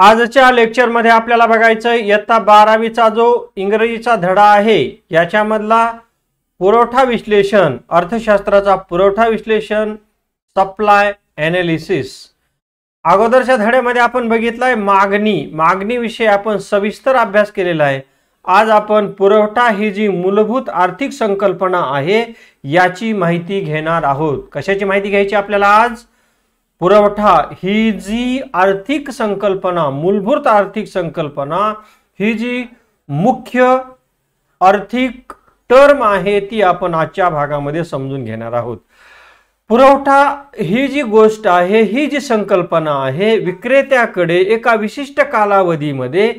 आजच्या लेक्चरमध्ये आपल्याला बघायचं इयत्ता बारावीचा जो इंग्रजीचा धडा आहे याच्यामधला पुरवठा विश्लेषण अर्थशास्त्राचा पुरवठा विश्लेषण सप्लाय ॲनालिसिस अगोदरच्या धड्यामध्ये आपण बघितलं मागणी मागणी मागणीविषयी आपण सविस्तर अभ्यास केलेला आहे आज आपण पुरवठा ही जी मूलभूत आर्थिक संकल्पना आहे याची माहिती घेणार आहोत कशाची माहिती घ्यायची आपल्याला आज पुरवठा ही जी आर्थिक संकल्पना मूलभूत आर्थिक संकल्पना ही जी मुख्य आर्थिक टर्म आहे ती आपण आजच्या भागामध्ये समजून घेणार आहोत पुरवठा ही जी गोष्ट आहे ही जी संकल्पना आहे विक्रेत्याकडे एका विशिष्ट कालावधीमध्ये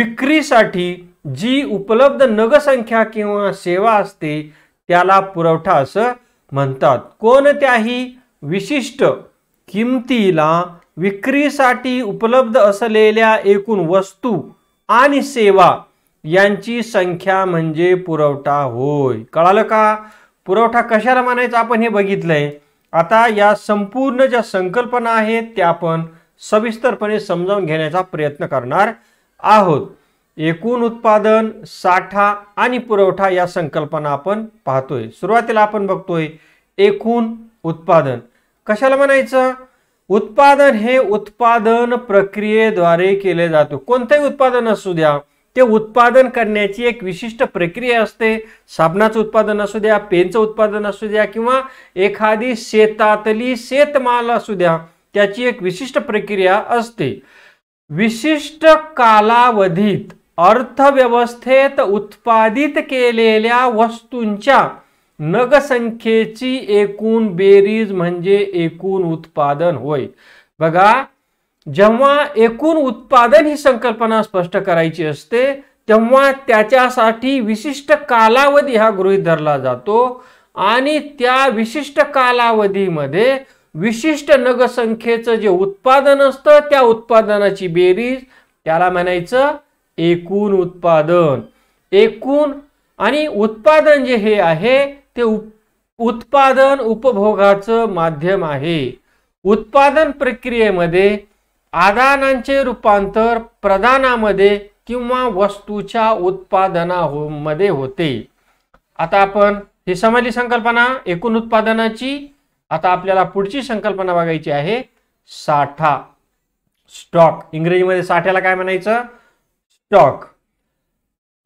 विक्रीसाठी जी उपलब्ध नगसंख्या किंवा सेवा असते त्याला पुरवठा असं म्हणतात कोणत्याही विशिष्ट किमतीला विक्रीसाठी उपलब्ध असलेल्या एकूण वस्तू आणि सेवा यांची संख्या म्हणजे पुरवठा होय कळालं का पुरवठा कशाला मानायचा आपण हे बघितलंय आता या संपूर्ण ज्या संकल्पना आहेत त्या आपण सविस्तरपणे समजावून घेण्याचा प्रयत्न करणार आहोत एकूण उत्पादन साठा आणि पुरवठा या संकल्पना आपण पाहतोय सुरुवातीला आपण बघतोय एकूण उत्पादन कशाला म्हणायचं उत्पादन हे उत्पादन प्रक्रियेद्वारे केले जातो कोणतंही उत्पादन असू द्या ते उत्पादन करण्याची एक विशिष्ट प्रक्रिया असते साबणाचं उत्पादन असू द्या पेनचं उत्पादन असू द्या किंवा एखादी शेतातली शेतमाल असू द्या त्याची एक विशिष्ट प्रक्रिया असते विशिष्ट कालावधीत अर्थव्यवस्थेत उत्पादित केलेल्या वस्तूंच्या नगसंख्येची एकूण बेरीज म्हणजे एकूण उत्पादन होय बघा जेव्हा एकूण उत्पादन ही संकल्पना स्पष्ट करायची असते तेव्हा त्याच्यासाठी विशिष्ट कालावधी हा गृहीत धरला जातो आणि त्या विशिष्ट कालावधीमध्ये विशिष्ट नगसंख्येचं जे उत्पादन असतं त्या उत्पादनाची बेरीज त्याला म्हणायचं एकूण उत्पादन एकूण आणि उत्पादन जे हे आहे ते उत्पादन उपभोगाचं माध्यम आहे उत्पादन प्रक्रियेमध्ये आदानांचे रूपांतर प्रदानामध्ये किंवा वस्तूच्या उत्पादनामध्ये होते आता आपण ही समजली संकल्पना एकूण उत्पादनाची आता आपल्याला पुढची संकल्पना बघायची आहे साठा स्टॉक इंग्रजीमध्ये साठ्याला काय म्हणायचं स्टॉक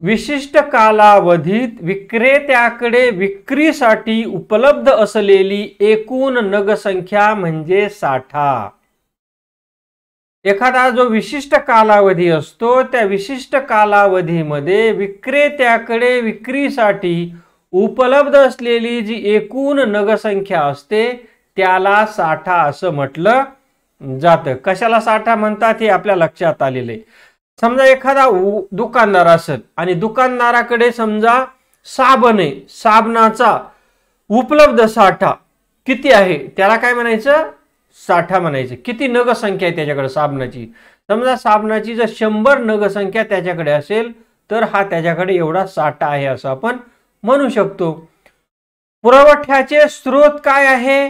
विशिष्ट कालावधीत विक्रेत्याकडे विक्रीसाठी उपलब्ध असलेली एकूण नगसंख्या म्हणजे साठा एखादा जो विशिष्ट कालावधी असतो त्या विशिष्ट कालावधीमध्ये विक्रेत्याकडे विक्रीसाठी उपलब्ध असलेली जी एकूण नगसंख्या असते त्याला साठा असं म्हटलं जातं कशाला साठा म्हणतात हे आपल्या लक्षात आलेले समजा एखादा दुकानदार असत आणि दुकानदाराकडे समजा साबण आहे साबणाचा उपलब्ध साठा किती आहे त्याला काय म्हणायचं साठा म्हणायचं किती नगसंख्या आहे त्याच्याकडे साबणाची समजा साबणाची जर शंभर नगसंख्या त्याच्याकडे असेल तर हा त्याच्याकडे एवढा साठा आहे असं आपण म्हणू शकतो पुरवठ्याचे स्रोत काय आहे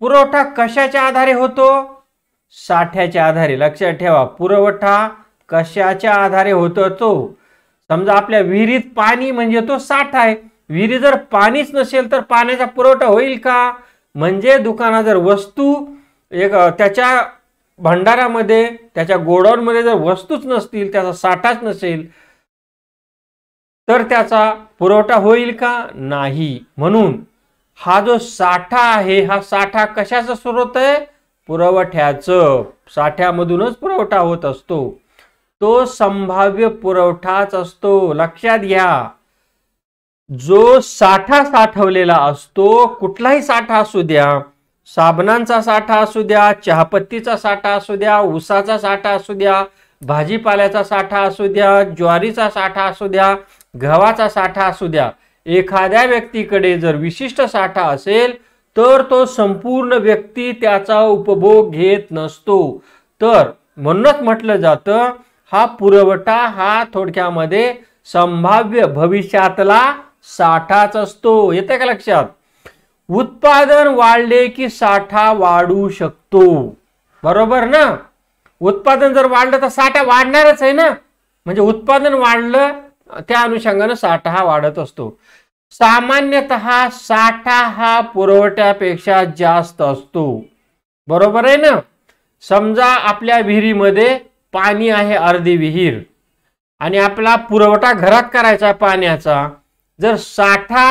पुरवठा कशाच्या आधारे होतो साठ्याच्या आधारे लक्षात ठेवा पुरवठा कशाच्या आधारे होतो तो समजा आपल्या विहिरीत पाणी म्हणजे तो साठा आहे विहिरी जर पाणीच नसेल तर पाण्याचा पुरवठा होईल का म्हणजे दुकाना जर वस्तू एक त्याच्या भंडारामध्ये त्याच्या गोडाऊनमध्ये जर वस्तूच नसतील त्याचा साठाच नसेल तर त्याचा पुरवठा होईल का नाही म्हणून हा जो साठा आहे हा साठा कशाचा स्रोत आहे पुरवठ्याचं साठ्यामधूनच पुरवठा होत असतो तो संभाव्य पुरवठाच असतो लक्षात घ्या जो साठा साठवलेला असतो कुठलाही साठा असू द्या साबणांचा साठा असू द्या चहापत्तीचा साठा असू द्या ऊसाचा साठा असू द्या भाजीपाल्याचा साठा असू द्या ज्वारीचा साठा असू द्या गव्हाचा साठा असू द्या एखाद्या व्यक्तीकडे जर विशिष्ट साठा असेल तर तो संपूर्ण व्यक्ती त्याचा उपभोग घेत नसतो तर म्हणूनच म्हटलं जातं हा पुरवठा हा थोडक्यामध्ये संभाव्य भविष्यातला साठाच असतो येते का लक्षात उत्पादन वाढले की साठा वाढू शकतो बरोबर ना उत्पादन जर वाढलं तर साठा वाढणारच आहे ना म्हणजे उत्पादन वाढलं त्या अनुषंगानं साठा हा वाढत असतो सामान्यत साठा हा पुरवठ्यापेक्षा जास्त असतो बरोबर आहे ना समजा आपल्या विहिरीमध्ये पाणी आहे अर्धी विहीर आणि आपला पुरवठा घरात करायचा पाण्याचा जर साठा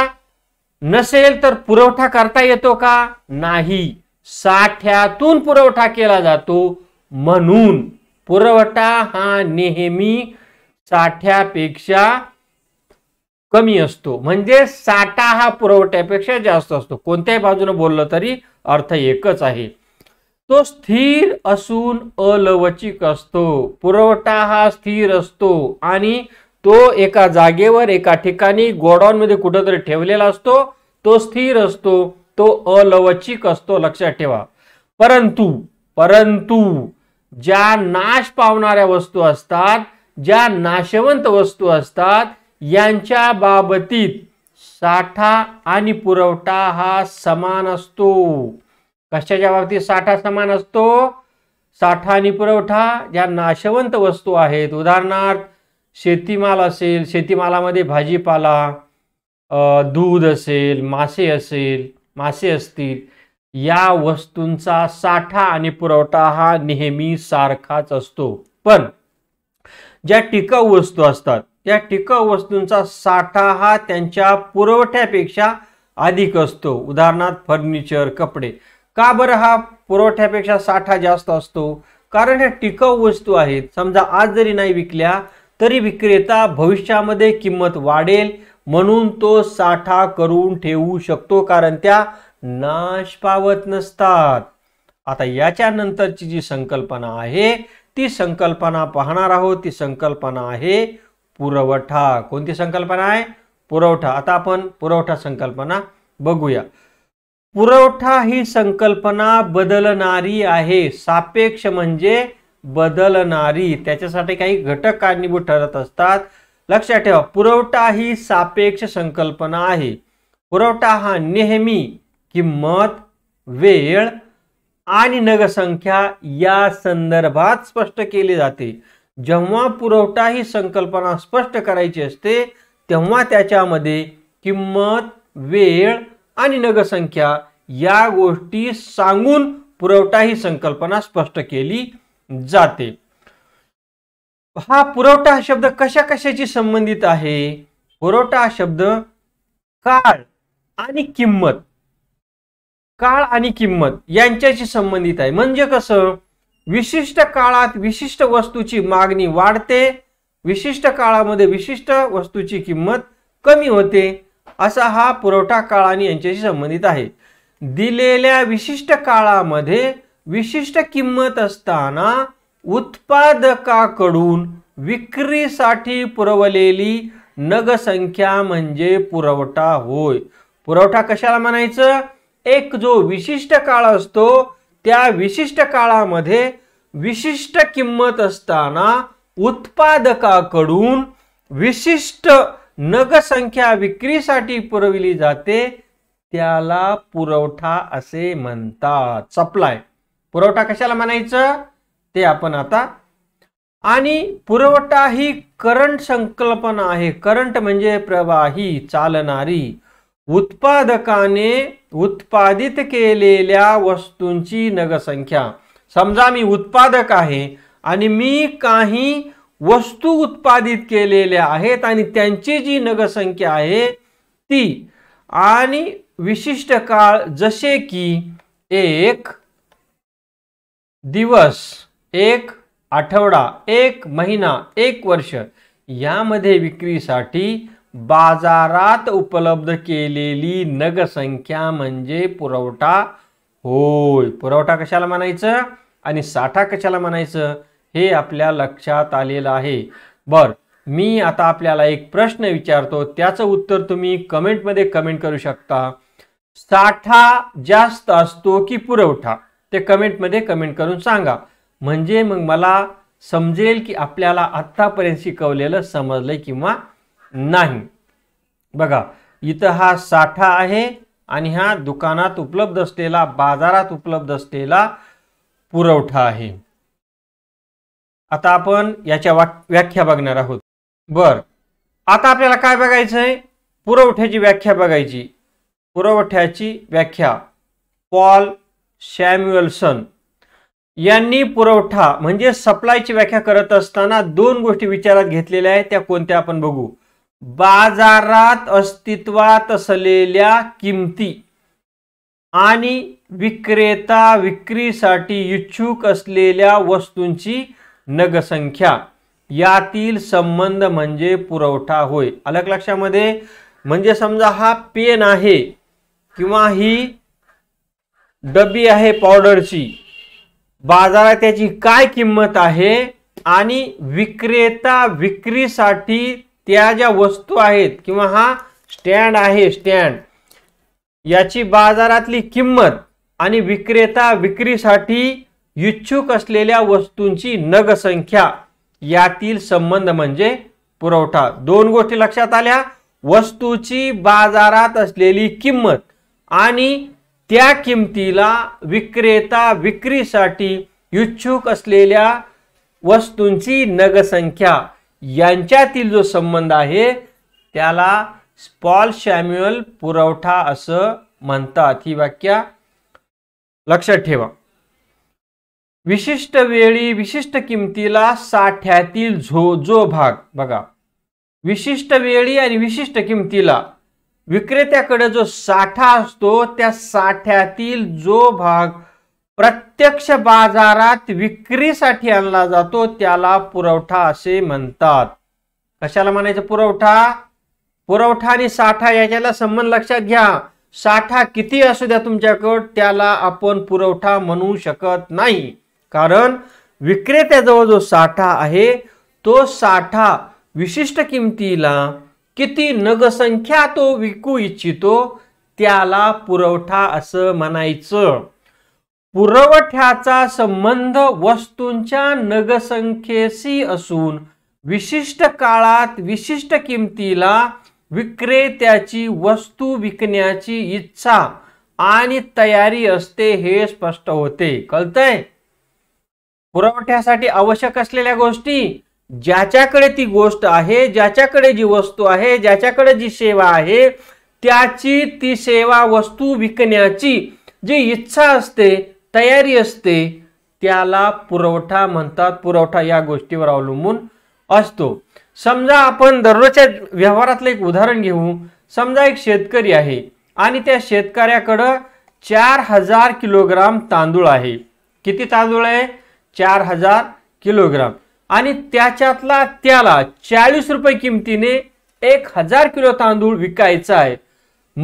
नसेल तर पुरवठा करता येतो का नाही साठ्यातून पुरवठा केला जातो म्हणून पुरवठा हा नेहमी साठ्यापेक्षा कमी असतो म्हणजे साठा हा पुरवठ्यापेक्षा जास्त असतो कोणत्याही बाजूने बोललं तरी अर्थ एकच आहे तो स्थिर असून अलवचिक असतो पुरवठा हा स्थिर असतो आणि तो एका जागेवर एका ठिकाणी गोडाऊनमध्ये कुठंतरी ठेवलेला असतो तो स्थिर असतो तो अलवचिक असतो लक्षात ठेवा परंतु परंतु ज्या नाश पावणाऱ्या वस्तू असतात ज्या नाशवंत वस्तू असतात यांच्या बाबतीत साठा आणि पुरवठा हा समान असतो कशाच्या बाबतीत साठा समान असतो साठा आणि पुरवठा ज्या नाशवंत वस्तू आहेत उदाहरणार्थ शेतीमाल असेल शेतीमालामध्ये भाजीपाला दूध असेल मासे असेल मासे असतील या वस्तूंचा साठा आणि पुरवठा हा नेहमी सारखाच असतो पण ज्या टिकाऊ वस्तू असतात त्या टिकाऊ वस्तूंचा साठा हा त्यांच्या पुरवठ्यापेक्षा अधिक असतो उदाहरणार्थ फर्निचर कपडे का बरं हा पुरवठ्यापेक्षा साठा जास्त असतो कारण ह्या टिकाऊ वस्तू आहेत समजा आज जरी नाही विकल्या तरी विक्रेता भविष्यामध्ये किंमत वाढेल म्हणून तो साठा करून ठेवू शकतो कारण त्या नाश पावत नसतात आता याच्यानंतरची जी संकल्पना आहे ती संकल्पना पाहणार आहोत ती संकल्पना आहे पुरवठा कोणती संकल्पना आहे पुरवठा आता आपण पुरवठा संकल्पना बघूया पुरवठा ही संकल्पना बदलणारी आहे सापेक्ष म्हणजे बदलणारी त्याच्यासाठी काही घटक कारणीभूत ठरत असतात लक्षात ठेवा पुरवठा ही सापेक्ष संकल्पना आहे पुरवठा हा नेहमी किंमत वेळ आणि नगसंख्या या संदर्भात स्पष्ट केली जाते जेव्हा पुरवठा ही संकल्पना स्पष्ट करायची असते तेव्हा त्याच्यामध्ये किंमत वेळ आणि नगसंख्या या गोष्टी सांगून पुरवठा ही संकल्पना स्पष्ट केली जाते हा पुरवठा हा शब्द कशा कशाची संबंधित आहे पुरवठा हा शब्द काळ आणि किंमत काळ आणि किंमत यांच्याशी संबंधित आहे म्हणजे कसं विशिष्ट काळात विशिष्ट वस्तूची मागणी वाढते विशिष्ट काळामध्ये विशिष्ट वस्तूची किंमत कमी होते असा हा पुरवठा काळ आणि यांच्याशी संबंधित आहे दिलेल्या विशिष्ट काळामध्ये विशिष्ट किंमत असताना उत्पादकाकडून विक्रीसाठी पुरवलेली नगसंख्या म्हणजे पुरवठा होय पुरवठा कशाला म्हणायचं एक जो विशिष्ट काळ असतो त्या विशिष्ट काळामध्ये विशिष्ट किंमत असताना उत्पादकाकडून विशिष्ट नगसंख्या विक्रीसाठी पुरविली जाते त्याला पुरवठा असे म्हणतात सप्लाय पुरवठा कशाला म्हणायचं ते आपण आता आणि पुरवठा ही करंट संकल्पना आहे करंट म्हणजे प्रवाही चालणारी उत्पादकाने उत्पादित केलेल्या वस्तूंची नगसंख्या समजा मी उत्पादक आहे आणि मी काही वस्तू उत्पादित केलेल्या आहेत आणि त्यांची जी नगसंख्या आहे ती आणि विशिष्ट काळ जसे की एक दिवस एक आठवडा एक महिना एक वर्ष यामध्ये विक्रीसाठी बाजारात उपलब्ध केलेली नगसंख्या म्हणजे पुरवठा होय पुरवठा कशाला म्हणायचं आणि साठा कशाला म्हणायचं हे आपल्या लक्षात आलेलं आहे बर मी आता आपल्याला एक प्रश्न विचारतो त्याचं उत्तर तुम्ही कमेंटमध्ये कमेंट करू शकता साठा जास्त असतो की पुरवठा ते कमेंटमध्ये कमेंट करून सांगा म्हणजे मग मला समजेल की आपल्याला आत्तापर्यंत शिकवलेलं समजलंय किंवा नाही बघा इथं हा साठा आहे आणि हा दुकानात उपलब्ध असलेला बाजारात उपलब्ध असलेला पुरवठा आहे आता आपण याच्या व्याख्या बघणार आहोत बर आता आपल्याला काय बघायचं आहे पुरवठ्याची व्याख्या बघायची पुरवठ्याची व्याख्या पॉल सॅम्युअल्सन यांनी पुरवठा म्हणजे सप्लायची व्याख्या करत असताना दोन गोष्टी विचारात घेतलेल्या आहेत त्या कोणत्या आपण बघू बाजारात अस्तित्वात असलेल्या किमती आणि विक्रेता विक्रीसाठी इच्छुक असलेल्या वस्तूंची नगसंख्या यातील संबंध म्हणजे पुरवठा होय अलग लक्षामध्ये म्हणजे समजा हा पेन आहे किंवा ही डबी आहे पावडरची बाजारात त्याची काय किंमत आहे आणि विक्रेता विक्रीसाठी त्या ज्या वस्तू आहेत किंवा हा स्टँड आहे स्टँड याची बाजारातली किंमत आणि विक्रेता विक्रीसाठी इच्छुक असलेल्या वस्तूंची नगसंख्या यातील संबंध म्हणजे पुरवठा दोन गोष्टी लक्षात आल्या वस्तूची बाजारात असलेली किंमत आणि त्या किमतीला विक्रेता विक्रीसाठी इच्छुक असलेल्या वस्तूंची नगसंख्या यांच्यातील जो संबंध आहे त्याला स्पॉल शॅम्युअल पुरवठा असं म्हणतात ही वाक्या लक्षात ठेवा विशिष्ट वेळी विशिष्ट किमतीला साठ्यातील झो जो भाग बघा विशिष्ट वेळी आणि विशिष्ट किमतीला विक्रेत्याकडे जो साठा असतो त्या साठ्यातील जो भाग प्रत्यक्ष बाजारात विक्रीसाठी आणला जातो त्याला पुरवठा असे म्हणतात कशाला म्हणायचं पुरवठा पुरवठा आणि साठा याच्याला संबंध लक्षात घ्या साठा किती असू द्या तुमच्याकडं त्याला आपण पुरवठा म्हणू शकत नाही कारण विक्रेत्याजवळ जो साठा आहे तो साठा विशिष्ट किमतीला किती नगसंख्या तो विकू इच्छितो त्याला पुरवठा असं म्हणायचं पुरवठ्याचा संबंध वस्तूंच्या नगसंख्येशी असून विशिष्ट काळात विशिष्ट किमतीला विक्रेत्याची वस्तू विकण्याची इच्छा आणि तयारी असते हे स्पष्ट होते कळतंय पुरवठ्यासाठी आवश्यक असलेल्या गोष्टी ज्याच्याकडे ती गोष्ट आहे ज्याच्याकडे जी वस्तू आहे ज्याच्याकडे जी सेवा आहे त्याची ती सेवा वस्तू विकण्याची जी इच्छा असते तयारी असते त्याला पुरवठा म्हणतात पुरवठा या गोष्टीवर अवलंबून असतो समजा आपण दररोजच्या व्यवहारातलं एक उदाहरण घेऊ समजा एक शेतकरी आहे आणि त्या शेतकऱ्याकडं चार हजार किलोग्राम तांदूळ आहे किती तांदूळ आहे चार हजार किलोग्राम आणि त्याच्यातला त्याला चाळीस रुपये किमतीने एक हजार किलो तांदूळ विकायचा आहे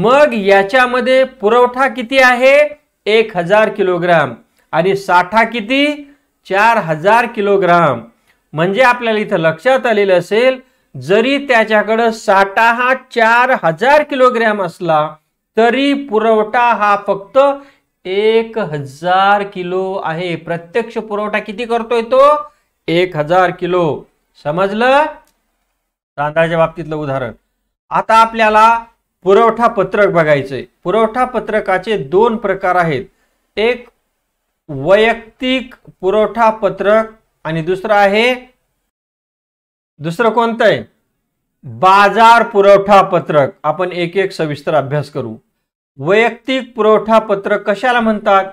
मग याच्यामध्ये पुरवठा किती आहे एक हजार किलोग्राम आणि साठा किती चार हजार किलोग्राम म्हणजे आपल्याला इथं लक्षात आलेलं असेल जरी त्याच्याकडं साठा हा चार हजार किलोग्रॅम असला तरी पुरवठा हा फक्त एक हजार किलो आहे प्रत्यक्ष पुरवठा किती करतोय तो एक हजार किलो समजलं तांदळाच्या बाबतीतलं उदाहरण आता आपल्याला पुरवठा पत्रक बघायचंय पुरवठा पत्रकाचे दोन प्रकार आहेत एक वैयक्तिक पुरवठा पत्रक आणि दुसरं आहे दुसरं कोणतं आहे बाजार पुरवठा पत्रक आपण एक एक सविस्तर अभ्यास करू वैयक्तिक पुरवठा पत्र कशाला म्हणतात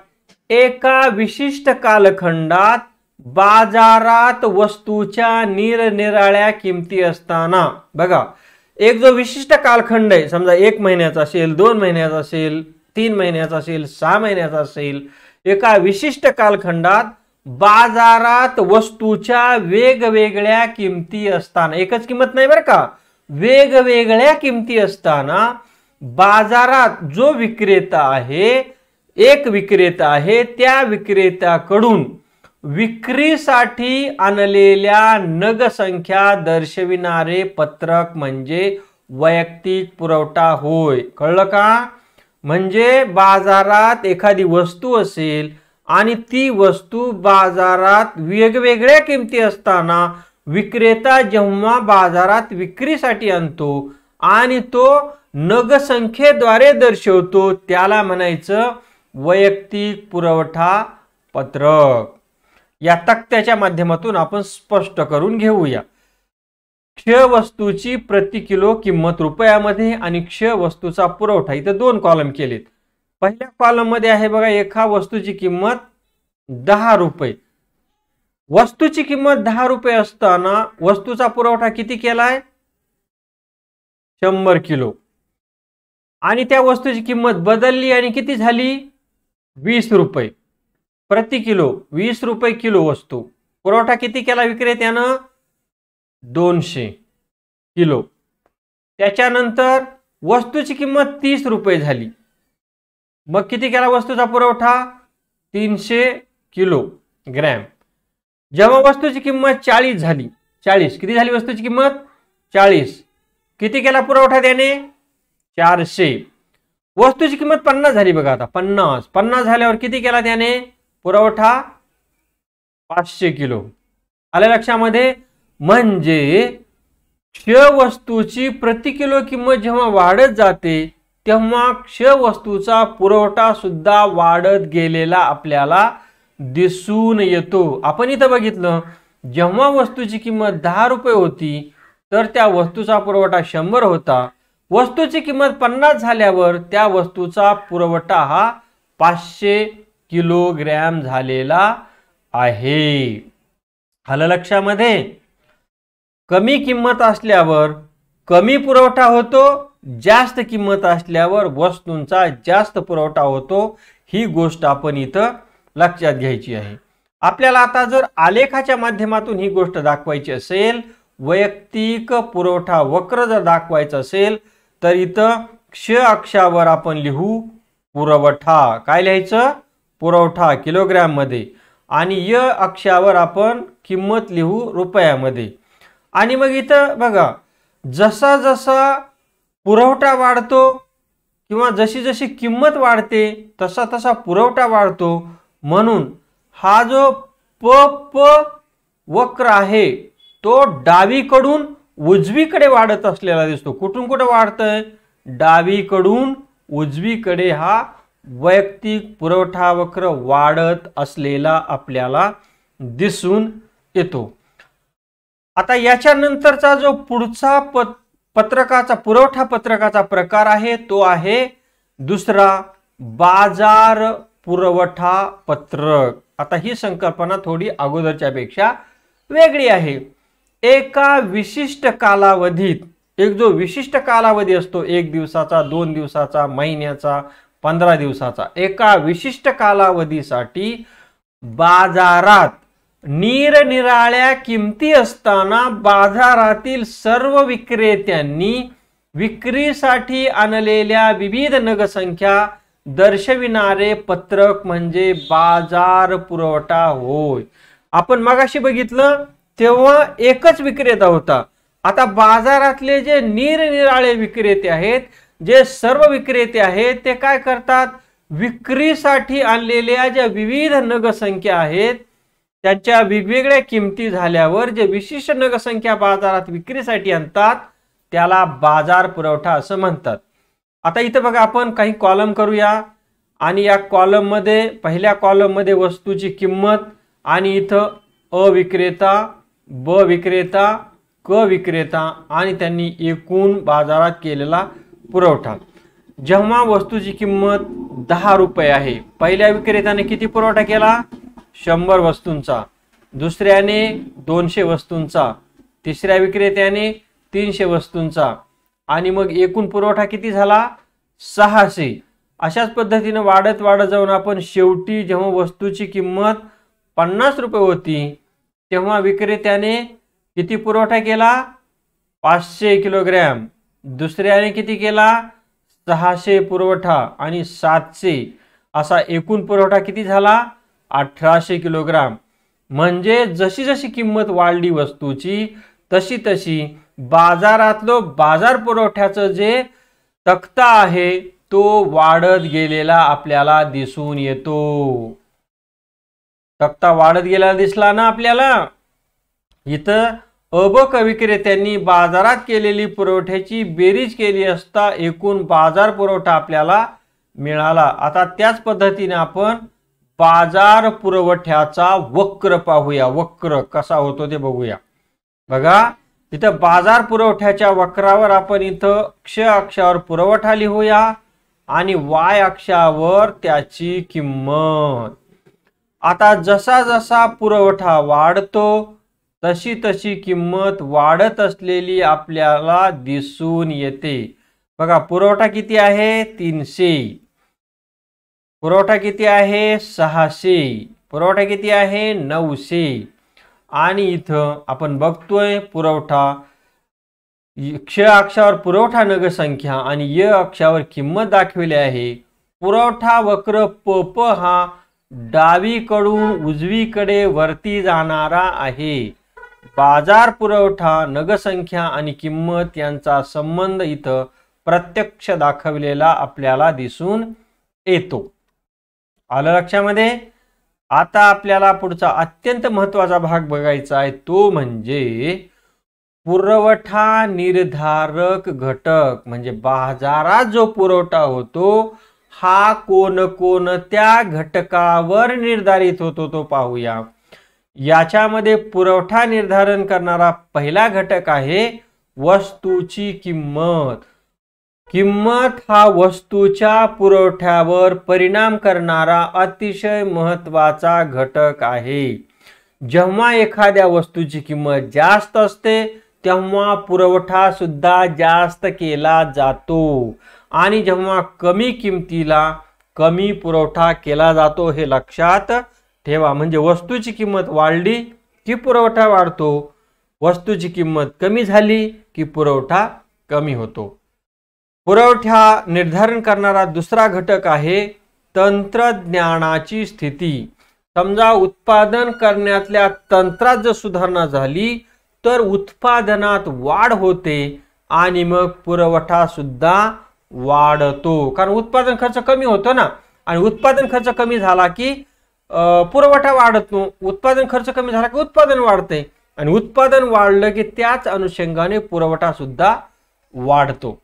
एका विशिष्ट कालखंडात बाजारात वस्तूच्या निरनिराळ्या किमती असताना बघा एक जो विशिष्ट कालखंड आहे समजा एक महिन्याचा असेल दोन महिन्याचा असेल तीन महिन्याचा असेल सहा महिन्याचा असेल एका विशिष्ट कालखंडात बाजारात वस्तूच्या वेगवेगळ्या किमती असताना एकच किंमत नाही बरं का वेगवेगळ्या किमती असताना बाजारात जो विक्रेता आहे एक विक्रेता आहे त्या विक्रेत्याकडून विक्रीसाठी आणलेल्या नगसंख्या दर्शविणारे पत्रक म्हणजे वैयक्तिक पुरवठा होय कळलं का म्हणजे बाजारात एखादी वस्तू असेल आणि ती वस्तू बाजारात वेगवेगळ्या किमती असताना विक्रेता जेव्हा बाजारात विक्रीसाठी आणतो आणि तो नगसंख्येद्वारे दर्शवतो त्याला म्हणायचं वैयक्तिक पुरवठा पत्रक या तक्त्याच्या माध्यमातून आपण स्पष्ट करून घेऊया क्ष वस्तूची प्रति किलो किंमत रुपयामध्ये आणि क्ष वस्तूचा पुरवठा इथं दोन कॉलम केलेत पहिल्या कॉलम मध्ये आहे बघा एका वस्तूची किंमत दहा रुपये वस्तूची किंमत दहा रुपये असताना वस्तूचा पुरवठा किती केलाय शंभर किलो आणि त्या वस्तूची किंमत बदलली आणि किती झाली वीस रुपये प्रति किलो वीस रुपये किलो वस्तू पुरवठा किती केला विक्रेत्यानं दोनशे किलो त्याच्यानंतर वस्तूची किंमत तीस रुपये झाली मग किती केला वस्तूचा पुरवठा तीनशे किलो ग्रॅम जेव्हा वस्तूची किंमत चाळीस झाली चाळीस किती झाली वस्तूची किंमत चाळीस किती केला पुरवठा त्याने चारशे वस्तूची किंमत पन्नास झाली बघा आता पन्नास पन्नास झाल्यावर किती केला त्याने पुरवठा पाचशे किलो आल्या लक्षामध्ये म्हणजे क्ष वस्तूची प्रति किलो किंमत जेव्हा वाढत जाते तेव्हा क्ष वस्तूचा पुरवठा सुद्धा वाढत गेलेला आपल्याला दिसून येतो आपण इथं बघितलं जेव्हा वस्तूची किंमत दहा रुपये होती तर त्या वस्तूचा पुरवठा शंभर होता वस्तूची किंमत पन्नास झाल्यावर त्या वस्तूचा पुरवठा हा पाचशे किलोग्रॅम झालेला आहे आलं लक्षामध्ये कमी किंमत असल्यावर कमी पुरवठा होतो जास्त किंमत असल्यावर वस्तूंचा जास्त पुरवठा होतो ही गोष्ट आपण इथं लक्षात घ्यायची आहे आपल्याला आता जर आलेखाच्या माध्यमातून ही गोष्ट दाखवायची असेल वैयक्तिक पुरवठा वक्र जर दाखवायचा असेल तर इथं क्ष अक्षावर आपण लिहू पुरवठा काय लिहायचं पुरवठा किलोग्रॅममध्ये आणि य अक्षावर आपण किंमत लिहू रुपयामध्ये आणि मग इथं बघा जसा जसा पुरवठा वाढतो किंवा जशी जशी किंमत वाढते तसा तसा पुरवठा वाढतो म्हणून हा जो प प वक्र आहे तो डावीकडून उजवीकडे वाढत असलेला दिसतो कुठून कुठं वाढतंय डावीकडून उजवीकडे हा वैयक्तिक पुरवठा वक्र वाढत असलेला आपल्याला दिसून येतो आता याच्यानंतरचा जो पुढचा पत पत्रकाचा पुरवठा पत्रकाचा प्रकार आहे तो आहे दुसरा बाजार पुरवठा पत्रक आता ही संकल्पना थोडी अगोदरच्यापेक्षा वेगळी आहे एका विशिष्ट कालावधीत एक जो विशिष्ट कालावधी असतो एक दिवसाचा दोन दिवसाचा महिन्याचा पंधरा दिवसाचा एका विशिष्ट कालावधीसाठी बाजारात निरनिराळ्या किमती असताना बाजारातील सर्व विक्रेत्यांनी विक्रीसाठी आणलेल्या विविध नगसंख्या दर्शविणारे पत्रक म्हणजे बाजार पुरवठा होय आपण मगाशी बघितलं तेव्हा एकच विक्रेता होता आता बाजारातले जे निरनिराळे विक्रेते आहेत जे सर्व विक्रेते आहेत ते काय करतात विक्रीसाठी आणलेल्या ज्या विविध नगसंख्या आहेत त्यांच्या वेगवेगळ्या किमती झाल्यावर जे विशिष्ट नगसंख्या बाजारात विक्रीसाठी आणतात त्याला बाजार पुरवठा असं म्हणतात आता इथं बघा आपण काही कॉलम करूया आणि या कॉलममध्ये पहिल्या कॉलममध्ये वस्तूची किंमत आणि इथं अविक्रेता ब विक्रेता क विक्रेता आणि त्यांनी एकूण बाजारात केलेला पुरवठा जेव्हा वस्तूची किंमत दहा रुपये आहे पहिल्या विक्रेत्याने किती पुरवठा केला शंभर वस्तूंचा दुसऱ्याने दोनशे वस्तूंचा तिसऱ्या विक्रेत्याने तीनशे वस्तूंचा आणि मग एकूण पुरवठा किती झाला सहाशे अशाच पद्धतीनं वाढत वाढत जाऊन आपण शेवटी जेव्हा वस्तूची किंमत पन्नास रुपये होती तेव्हा विक्रेत्याने किती पुरवठा केला पाचशे किलोग्रॅम दुसऱ्याने किती केला सहाशे पुरवठा आणि सातशे असा एकूण पुरवठा किती झाला अठराशे किलोग्राम म्हणजे जशी जशी किंमत वाढली वस्तूची तशी तशी बाजारातलं बाजार पुरवठ्याचं जे तक्ता आहे तो वाढत गेलेला आपल्याला दिसून येतो टक्ता वाढत गेलेला दिसला ना आपल्याला इथं अबक विक्रेत्यांनी बाजारात केलेली पुरवठ्याची बेरीज केली असता एकूण बाजार पुरवठा आपल्याला मिळाला आता त्याच पद्धतीने आपण बाजार पुरवठ्याचा वक्र पाहूया वक्र कसा होतो ते बघूया बघा इथं बाजार पुरवठ्याच्या वक्रावर आपण इथं क्ष अक्षावर पुरवठा लिहूया आणि वाय अक्षावर त्याची किंमत आता जसा जसा पुरवठा वाढतो तशी तशी किंमत वाढत असलेली आपल्याला दिसून येते बघा पुरवठा किती आहे तीनशे पुरवठा किती आहे सहाशे पुरवठा किती आहे नऊशे आणि इथं आपण बघतोय पुरवठा क्ष अक्षावर पुरवठा नगसंख्या आणि य अक्षावर किंमत दाखविली आहे पुरवठा वक्र प प हा डावीकडून उजवीकडे वरती जाणारा आहे बाजार पुरवठा नगसंख्या आणि किंमत यांचा संबंध इथं प्रत्यक्ष दाखवलेला आपल्याला दिसून येतो आलं लक्षामध्ये आता आपल्याला पुढचा अत्यंत महत्वाचा भाग बघायचा आहे तो म्हणजे पुरवठा निर्धारक घटक म्हणजे बाजारात जो पुरवठा होतो हा कोण कोणत्या घटकावर निर्धारित होतो तो पाहूया याच्यामध्ये पुरवठा निर्धारण करणारा पहिला घटक आहे वस्तूची किंमत किंमत हा वस्तूच्या पुरवठ्यावर परिणाम करणारा अतिशय महत्वाचा घटक आहे जेव्हा एखाद्या वस्तूची किंमत जास्त असते तेव्हा पुरवठा सुद्धा जास्त केला जातो आणि जेव्हा कमी किमतीला कमी पुरवठा केला जातो हे लक्षात ठेवा म्हणजे वस्तूची किंमत वाढली की पुरवठा वाढतो वस्तूची किंमत कमी झाली की पुरवठा कमी होतो पुरवठा निर्धारण करणारा दुसरा घटक आहे तंत्रज्ञानाची स्थिती समजा उत्पादन करण्यातल्या तंत्रात जर सुधारणा झाली तर उत्पादनात वाढ होते आणि मग पुरवठा सुद्धा वाढतो कारण उत्पादन खर्च कमी होतो ना आणि उत्पादन खर्च कमी झाला की पुरवठा वाढतो उत्पादन खर्च कमी झाला की उत्पादन वाढते आणि उत्पादन वाढलं की त्याच अनुषंगाने पुरवठा सुद्धा वाढतो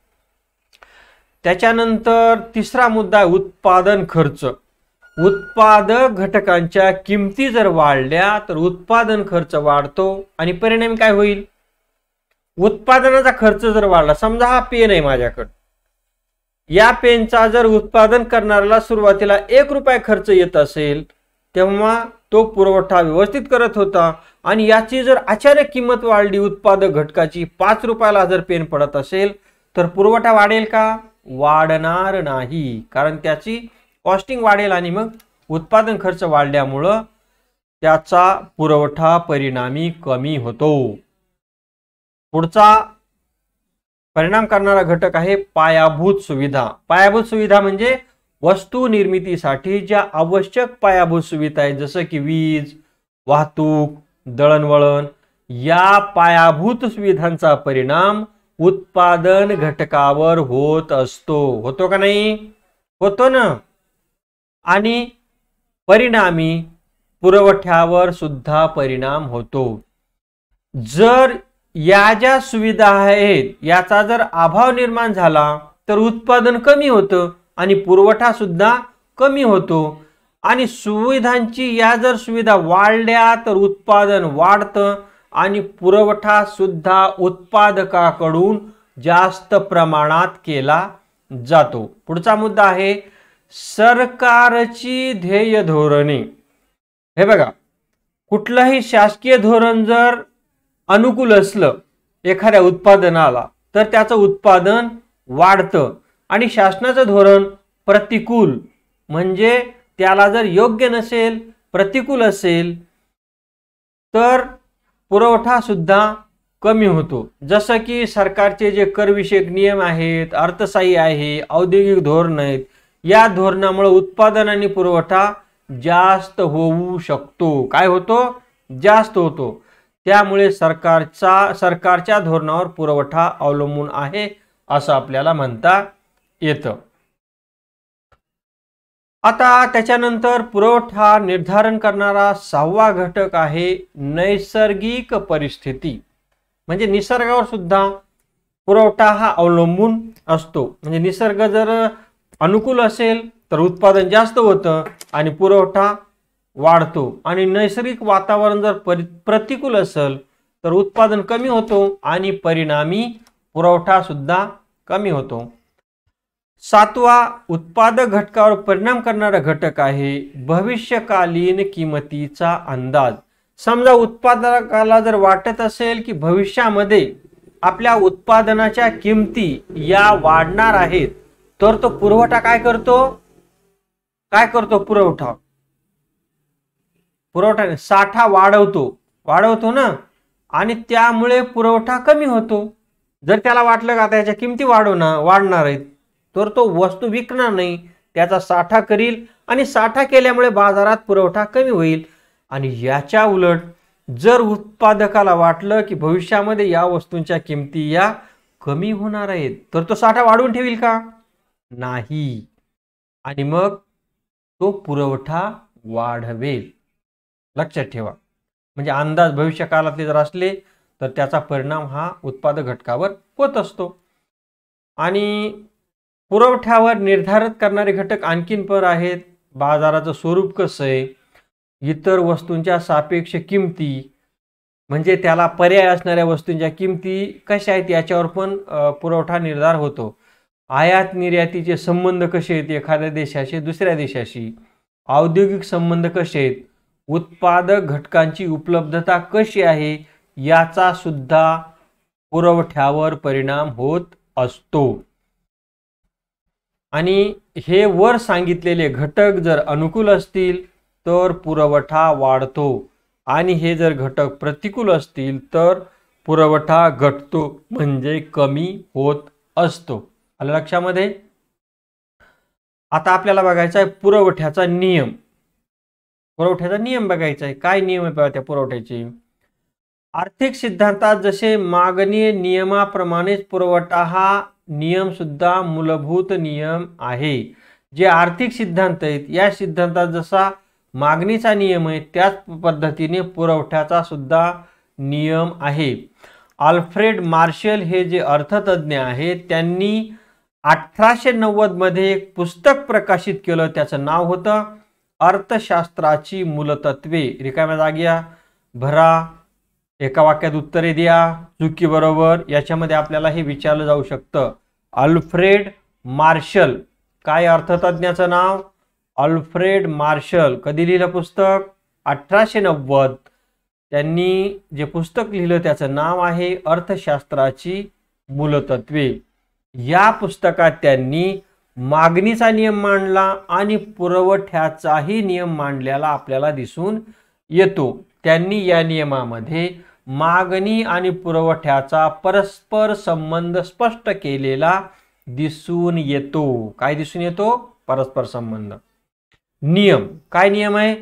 त्याच्यानंतर तिसरा मुद्दा आहे उत्पादन खर्च उत्पादक घटकांच्या किमती जर वाढल्या तर उत्पादन खर्च वाढतो आणि परिणाम काय होईल उत्पादनाचा खर्च जर वाढला समजा हा पेन आहे माझ्याकडं या पेनचा जर उत्पादन करणाऱ्याला सुरुवातीला एक रुपये खर्च येत असेल तेव्हा तो पुरवठा व्यवस्थित करत होता आणि याची जर अचानक किंमत वाढली उत्पादक घटकाची पाच रुपयाला जर पेन पडत असेल तर पुरवठा वाढेल का वाढणार नाही कारण त्याची कॉस्टिंग वाढेल आणि मग उत्पादन खर्च वाढल्यामुळं त्याचा पुरवठा परिणामी कमी होतो पुढचा परिणाम करणारा घटक आहे पायाभूत सुविधा पायाभूत सुविधा म्हणजे वस्तू निर्मितीसाठी ज्या आवश्यक पायाभूत सुविधा आहेत जसं की वीज वाहतूक दळणवळण या पायाभूत सुविधांचा परिणाम उत्पादन घटकावर होत असतो होतो का नाही होतो ना आणि परिणामी पुरवठ्यावर सुद्धा परिणाम होतो जर या ज्या सुविधा आहेत याचा जर अभाव निर्माण झाला तर उत्पादन कमी होतं आणि पुरवठा सुद्धा कमी होतो आणि सुविधांची या जर सुविधा वाढल्या तर उत्पादन वाढतं आणि पुरवठा सुद्धा उत्पादकाकडून जास्त प्रमाणात केला जातो पुढचा मुद्दा आहे सरकारची ध्येय धोरणे हे बघा कुठलंही शासकीय धोरण जर अनुकूल असलं एखाद्या उत्पादनाला तर त्याचं उत्पादन वाढतं आणि शासनाचं धोरण प्रतिकूल म्हणजे त्याला जर योग्य नसेल प्रतिकूल असेल तर पुरवठासुद्धा कमी होतो जसं की सरकारचे जे करविषयक नियम आहेत अर्थसाही आहे औद्योगिक धोरण आहेत या धोरणामुळे उत्पादन आणि पुरवठा जास्त होऊ शकतो काय होतो जास्त होतो त्यामुळे सरकारचा सरकारच्या धोरणावर पुरवठा अवलंबून आहे असं आपल्याला म्हणता येतं आता त्याच्यानंतर पुरवठा निर्धारण करणारा सहावा घटक आहे नैसर्गिक परिस्थिती म्हणजे निसर्गावर सुद्धा पुरवठा हा अवलंबून असतो म्हणजे निसर्ग जर अनुकूल असेल तर उत्पादन जास्त होतं आणि पुरवठा वाढतो आणि नैसर्गिक वातावरण जर प्रतिकूल असेल तर उत्पादन कमी होतो आणि परिणामी पुरवठा सुद्धा कमी होतो सातवा उत्पादक घटकावर परिणाम करणारा घटक आहे भविष्यकालीन किमतीचा अंदाज समजा उत्पादकाला जर वाटत असेल की भविष्यामध्ये आपल्या उत्पादनाच्या किमती या वाढणार आहेत तर तो पुरवठा काय करतो काय करतो पुरवठा पुरवठा साठा वाढवतो वाढवतो ना आणि त्यामुळे पुरवठा कमी होतो जर त्याला वाटलं का त्याच्या किमती ना वाढणार आहेत तर तो वस्तू विकणार नाही त्याचा साठा करील आणि साठा केल्यामुळे बाजारात पुरवठा कमी होईल आणि याच्या उलट जर उत्पादकाला वाटलं की भविष्यामध्ये या वस्तूंच्या किमती या कमी होणार आहेत तर तो साठा वाढवून ठेवील का नाही आणि मग तो पुरवठा वाढवेल लक्षात ठेवा म्हणजे अंदाज भविष्यकालातले जर असले तर त्याचा परिणाम हा उत्पादक घटकावर होत असतो आणि पुरवठ्यावर निर्धारित करणारे घटक आणखीन पर आहेत बाजाराचं स्वरूप कसं आहे इतर वस्तूंच्या सापेक्ष किमती म्हणजे त्याला पर्याय असणाऱ्या वस्तूंच्या किमती कशा आहेत याच्यावर पण पुरवठा निर्धार होतो आयात निर्यातीचे संबंध कसे आहेत एखाद्या देशाशी दुसऱ्या देशाशी औद्योगिक संबंध कसे आहेत उत्पादक घटकांची उपलब्धता कशी आहे याचा सुद्धा पुरवठ्यावर परिणाम होत असतो आणि हे वर सांगितलेले घटक जर अनुकूल असतील तर पुरवठा वाढतो आणि हे जर घटक प्रतिकूल असतील तर पुरवठा घटतो म्हणजे कमी होत असतो आलं लक्षामध्ये आता आपल्याला बघायचा आहे पुरवठ्याचा नियम पुरवठ्याचा नियम बघायचा आहे काय नियम आहे त्या पुरवठ्याचे आर्थिक सिद्धांतात जसे मागणी नियमाप्रमाणेच पुरवठा हा नियम सुद्धा मूलभूत नियम आहे जे आर्थिक सिद्धांत आहेत या सिद्धांतात जसा मागणीचा नियम आहे त्याच पद्धतीने पुरवठ्याचा सुद्धा नियम आहे आल्फ्रेड मार्शल हे जे अर्थतज्ज्ञ आहेत त्यांनी अठराशे नव्वदमध्ये एक पुस्तक प्रकाशित केलं त्याचं नाव होतं अर्थशास्त्राची मूलतत्वे रिकाम्या जाग्या भरा एका वाक्यात उत्तरे द्या चुकी बरोबर याच्यामध्ये आपल्याला हे विचारलं जाऊ शकतं अल्फ्रेड मार्शल काय अर्थतज्ञाचं नाव अल्फ्रेड मार्शल कधी लिहिलं पुस्तक अठराशे नव्वद त्यांनी जे पुस्तक लिहिलं त्याचं नाव आहे अर्थशास्त्राची मूलतत्वे या पुस्तकात त्यांनी मागणीचा नियम मांडला आणि पुरवठ्याचाही नियम मांडलेला आपल्याला दिसून येतो त्यांनी या नियमामध्ये मागणी आणि पुरवठ्याचा परस्पर संबंध स्पष्ट केलेला दिसून येतो काय दिसून येतो परस्पर संबंध नियम काय नियम आहे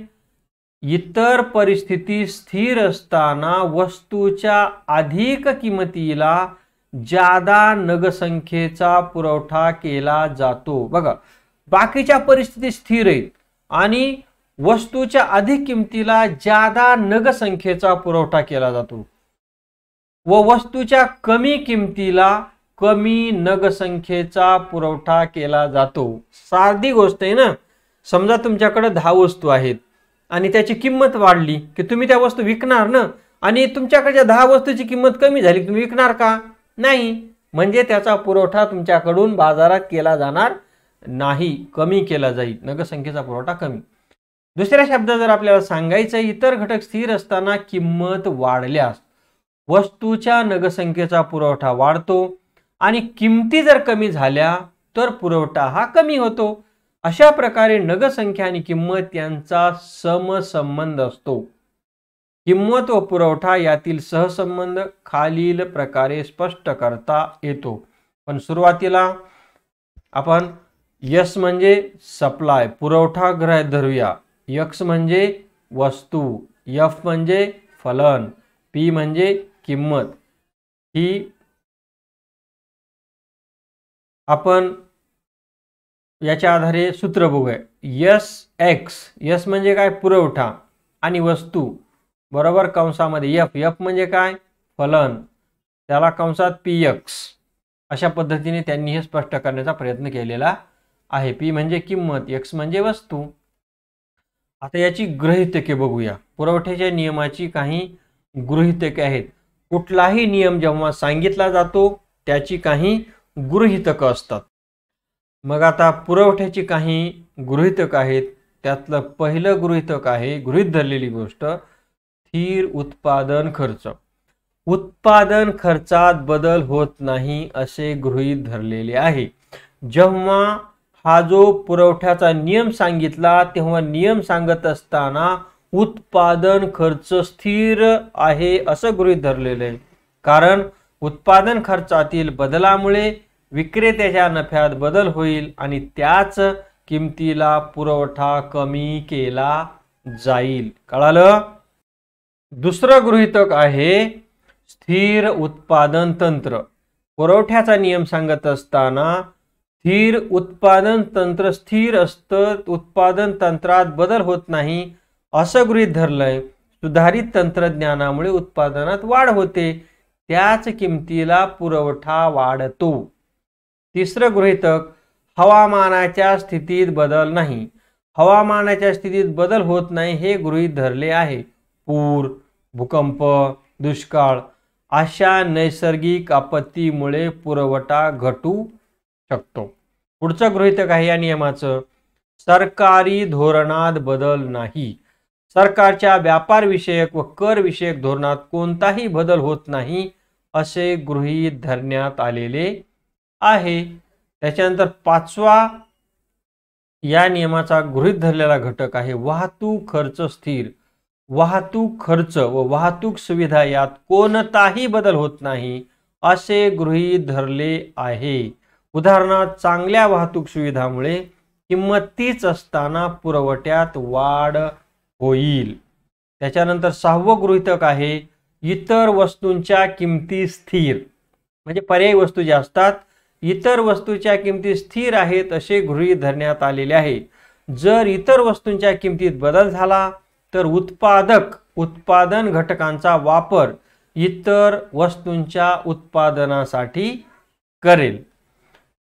इतर परिस्थिती स्थिर असताना वस्तूच्या अधिक किमतीला ज्यादा नगसंख्येचा पुरवठा केला जातो बघा बाकीच्या परिस्थिती स्थिर आहेत आणि वस्तूच्या अधिक किमतीला ज्यादा नगसंख्येचा पुरवठा केला जातो व वस्तूच्या कमी किमतीला कमी नगसंख्येचा पुरवठा केला जातो साधी गोष्ट आहे ना समजा तुमच्याकडे दहा वस्तू आहेत आणि त्याची किंमत वाढली की तुम्ही त्या वस्तू विकणार ना आणि तुमच्याकडच्या दहा वस्तूची किंमत कमी झाली तुम्ही विकणार का नाही म्हणजे त्याचा पुरवठा तुमच्याकडून बाजारात केला जाणार नाही कमी केला जाईल नगरसंख्येचा पुरवठा कमी दुसऱ्या शब्दात जर आपल्याला सांगायचं इतर घटक स्थिर असताना किंमत वाढल्यास वस्तूच्या नगरसंख्येचा पुरवठा वाढतो आणि किमती जर कमी झाल्या तर पुरवठा हा कमी होतो अशा प्रकारे नगसंख्या आणि किंमत यांचा समसंबंध असतो किंमत व पुरवठा यातील सहसंबंध खालील प्रकारे स्पष्ट करता येतो पण सुरुवातीला आपण यस म्हणजे सप्लाय पुरवठा ग्रह धरूया यक्स म्हणजे वस्तू यफ म्हणजे फलन पी म्हणजे किंमत ही आपण याच्या आधारे सूत्र बघूया यस एक्स यस म्हणजे काय पुरवठा आणि वस्तू बरोबर कंसामध्ये एफ यफ म्हणजे काय फलन त्याला कंसात पी एक्स अशा पद्धतीने त्यांनी हे स्पष्ट करण्याचा प्रयत्न केलेला आहे पी म्हणजे किंमत एक्स म्हणजे वस्तू आता याची गृहितके बघूया पुरवठ्याच्या नियमाची काही गृहितके आहेत कुठलाही नियम जेव्हा सांगितला जातो त्याची काही गृहितकं असतात मग आता पुरवठ्याची काही गृहितक आहेत त्यातलं पहिलं गृहितक आहे गृहित धरलेली गोष्ट स्थिर उत्पादन खर्च उत्पादन खर्चात बदल होत नाही असे गृहीत धरलेले आहे जेव्हा हा जो पुरवठ्याचा नियम सांगितला तेव्हा नियम सांगत असताना उत्पादन खर्च स्थिर आहे असं गृहीत धरलेलं आहे कारण उत्पादन खर्चातील बदलामुळे विक्रेत्याच्या नफ्यात बदल होईल आणि त्याच किमतीला पुरवठा कमी केला जाईल कळालं दुसरं गृहितक आहे स्थिर उत्पादन तंत्र पुरवठ्याचा नियम सांगत असताना स्थिर उत्पादन तंत्र स्थिर असतं उत्पादन तंत्रात बदल होत नाही असं गृहीत धरलंय सुधारित तंत्रज्ञानामुळे उत्पादनात वाढ होते त्याच किमतीला पुरवठा वाढतो तिसरं गृहितक हवामानाच्या स्थितीत बदल नाही हवामानाच्या स्थितीत बदल होत नाही हे गृहीत धरले आहे पूर भूकंप दुष्काळ अशा नैसर्गिक आपत्तीमुळे पुरवठा घटू शकतो पुढचं गृहितक आहे या नियमाचं सरकारी धोरणात बदल नाही सरकारच्या व्यापारविषयक व करविषयक धोरणात कोणताही बदल होत नाही असे गृहीत धरण्यात आलेले आहे त्याच्यानंतर पाचवा या नियमाचा गृहित धरलेला घटक आहे वाहतूक खर्च स्थिर वाहतूक खर्च व वाहतूक सुविधा यात कोणताही बदल होत नाही असे गृहीत धरले आहे उदाहरणार्थ चांगल्या वाहतूक सुविधामुळे किंमत तीच असताना पुरवठ्यात वाढ होईल त्याच्यानंतर सहावं गृहितक आहे इतर वस्तूंच्या किमती स्थिर म्हणजे पर्यायी वस्तू ज्या असतात इतर वस्तूच्या किमती स्थिर आहेत असे गृहीत धरण्यात आलेले आहे जर इतर वस्तूंच्या किमतीत बदल झाला तर उत्पादक उत्पादन घटकांचा वापर इतर वस्तूंच्या उत्पादनासाठी करेल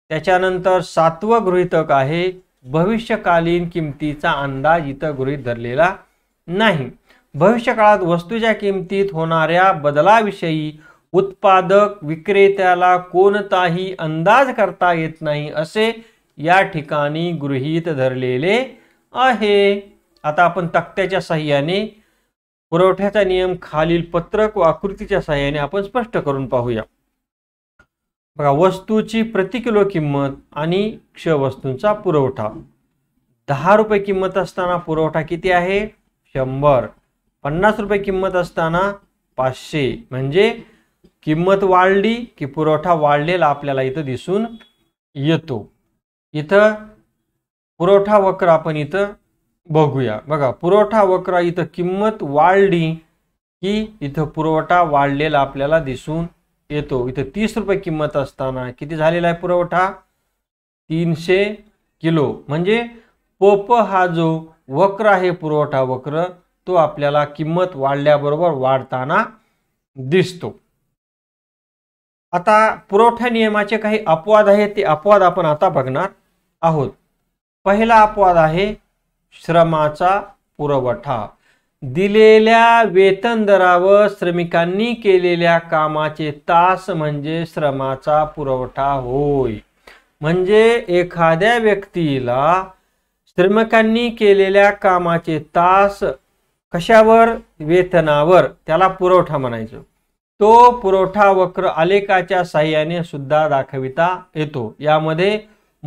त्याच्यानंतर सातवं गृहितक आहे भविष्यकालीन किमतीचा अंदाज इथं गृहीत धरलेला नाही भविष्यकाळात वस्तूच्या किमतीत होणाऱ्या बदलाविषयी उत्पादक विक्रेत्याला कोणताही अंदाज करता येत नाही असे या ठिकाणी गृहीत धरलेले आहे आता आपण तक्त्याच्या साह्याने पुरवठ्याचा नियम खालील पत्रक व आकृतीच्या साह्याने आपण स्पष्ट करून पाहूया बघा वस्तूची प्रति किलो किंमत आणि क्ष वस्तूंचा पुरवठा दहा रुपये किंमत असताना पुरवठा किती आहे शंभर पन्नास रुपये किंमत असताना पाचशे म्हणजे किंमत वाढली की पुरवठा वाढलेला आपल्याला इथं दिसून येतो इथं पुरवठा वक्र आपण इथं बघूया बघा पुरवठा वक्र इथं किंमत वाढली की इथं पुरवठा वाढलेला आपल्याला दिसून येतो इथं तीस रुपये किंमत असताना किती झालेला आहे पुरवठा तीनशे किलो म्हणजे पोप हा जो वक्र आहे पुरवठा वक्र तो आपल्याला किंमत वाढल्याबरोबर वाढताना दिसतो आता पुरवठा नियमाचे काही अपवाद आहेत ते अपवाद आपण आता बघणार आहोत पहिला अपवाद आहे श्रमाचा पुरवठा दिलेल्या वेतन दरावर श्रमिकांनी केलेल्या कामाचे तास म्हणजे श्रमाचा पुरवठा होय म्हणजे एखाद्या व्यक्तीला श्रमिकांनी केलेल्या कामाचे तास कशावर वेतनावर त्याला पुरवठा म्हणायचो तो पुरवठा वक्र आलेखाच्या साह्याने सुद्धा दाखविता येतो यामध्ये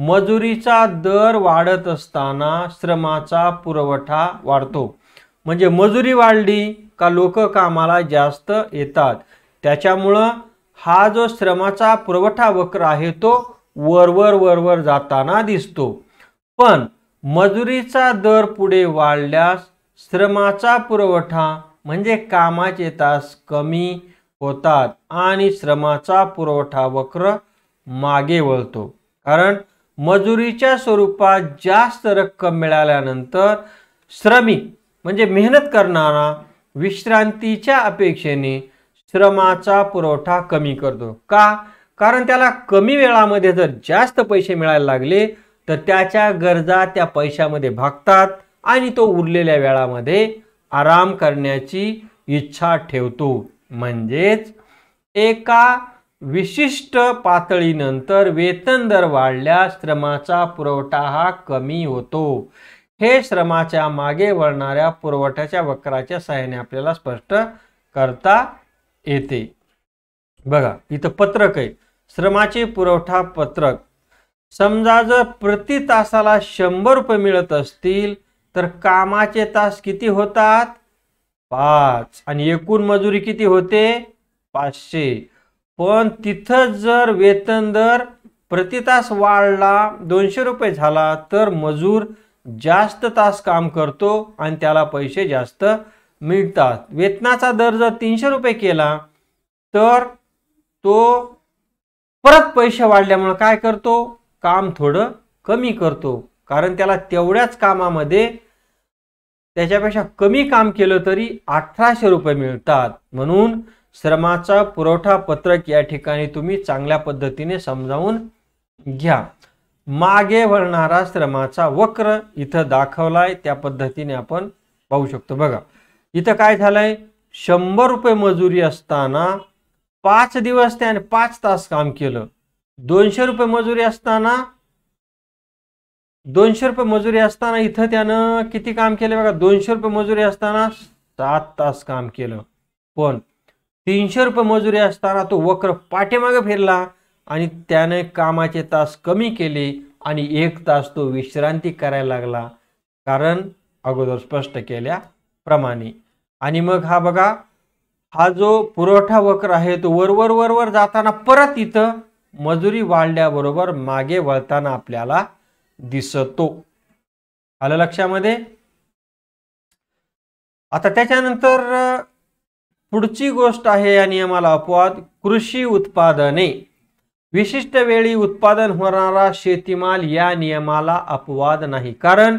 मजुरीचा दर वाढत असताना श्रमाचा पुरवठा वाढतो म्हणजे मजुरी वाढली का लोक कामाला जास्त येतात त्याच्यामुळं हा जो श्रमाचा पुरवठा वक्र आहे तो वरवर वरवर जाताना दिसतो पण मजुरीचा दर पुढे वाढल्यास श्रमाचा पुरवठा म्हणजे कामाचे तास कमी होतात आणि श्रमाचा पुरवठा वक्र मागे वळतो कारण मजुरीच्या स्वरूपात जास्त रक्कम मिळाल्यानंतर श्रमिक म्हणजे मेहनत करणारा विश्रांतीच्या अपेक्षेने श्रमाचा पुरवठा कमी करतो का कारण त्याला कमी वेळामध्ये जर जास्त पैसे मिळायला लागले तर त्याच्या गरजा त्या पैशामध्ये भागतात आणि तो उरलेल्या वेळामध्ये आराम करण्याची इच्छा ठेवतो म्हणजेच एका विशिष्ट पातळीनंतर वेतन दर वाढल्यास श्रमाचा पुरवठा हा कमी होतो हे श्रमाच्या मागे वळणाऱ्या पुरवठ्याच्या वक्राच्या सहाय्याने आपल्याला स्पष्ट करता येते बघा इथं पत्रक आहे श्रमाचे पुरवठा पत्रक समजा जर प्रति तासाला शंभर रुपये मिळत असतील तर कामाचे तास किती होतात पाच आणि एकूण मजुरी किती होते पाचशे पण तिथं जर वेतन दर प्रति तास वाढला दोनशे रुपये झाला तर मजूर जास्त तास काम करतो आणि त्याला पैसे जास्त मिळतात वेतनाचा दर जर तीनशे रुपये केला तर तो परत पैसे वाढल्यामुळे काय करतो काम थोडं कमी करतो कारण त्याला तेवढ्याच कामामध्ये त्याच्यापेक्षा कमी काम केलं तरी अठराशे रुपये मिळतात म्हणून श्रमाचा पुरवठा पत्रक या ठिकाणी तुम्ही चांगल्या पद्धतीने समजावून घ्या मागे वळणारा श्रमाचा वक्र इथं दाखवलाय त्या पद्धतीने आपण पाहू शकतो बघा इथं काय झालंय शंभर रुपये मजुरी असताना पाच दिवस त्याने पाच तास काम केलं दोनशे रुपये मजुरी असताना दोनशे रुपये मजुरी असताना इथं त्यानं किती काम केलं बघा दोनशे रुपये मजुरी असताना सात तास काम केलं पण तीनशे रुपये मजुरी असताना तो वक्र पाठीमागे फिरला आणि त्याने कामाचे तास कमी केले आणि एक तास तो विश्रांती करायला लागला कारण अगोदर स्पष्ट केल्याप्रमाणे आणि मग हा बघा हा जो पुरवठा वक्र आहे तो वरवर वरवर जाताना परत इथं मजुरी वाढल्याबरोबर मागे वळताना आपल्याला दिसतो आलं लक्षामध्ये आता त्याच्यानंतर पुढची गोष्ट आहे या नियमाला अपवाद कृषी उत्पादने विशिष्ट वेळी उत्पादन होणारा शेतीमाल या नियमाला अपवाद नाही कारण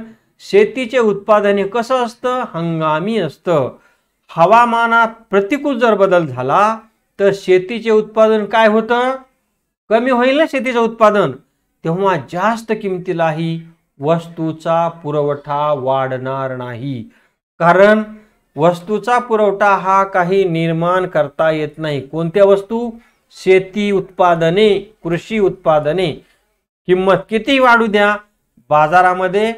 शेतीचे उत्पादन हे कसं असतं हंगामी असतं हवामानात प्रतिकूल जर बदल झाला तर शेतीचे उत्पादन काय होतं कमी होईल ना शेतीचं उत्पादन तेव्हा जास्त किमतीलाही वस्तूचा पुरवठा वाढणार नाही कारण वस्तूचा पुरवठा हा काही निर्माण करता येत नाही कोणत्या वस्तू शेती उत्पादने कृषी उत्पादने किंमत किती वाढू द्या बाजारामध्ये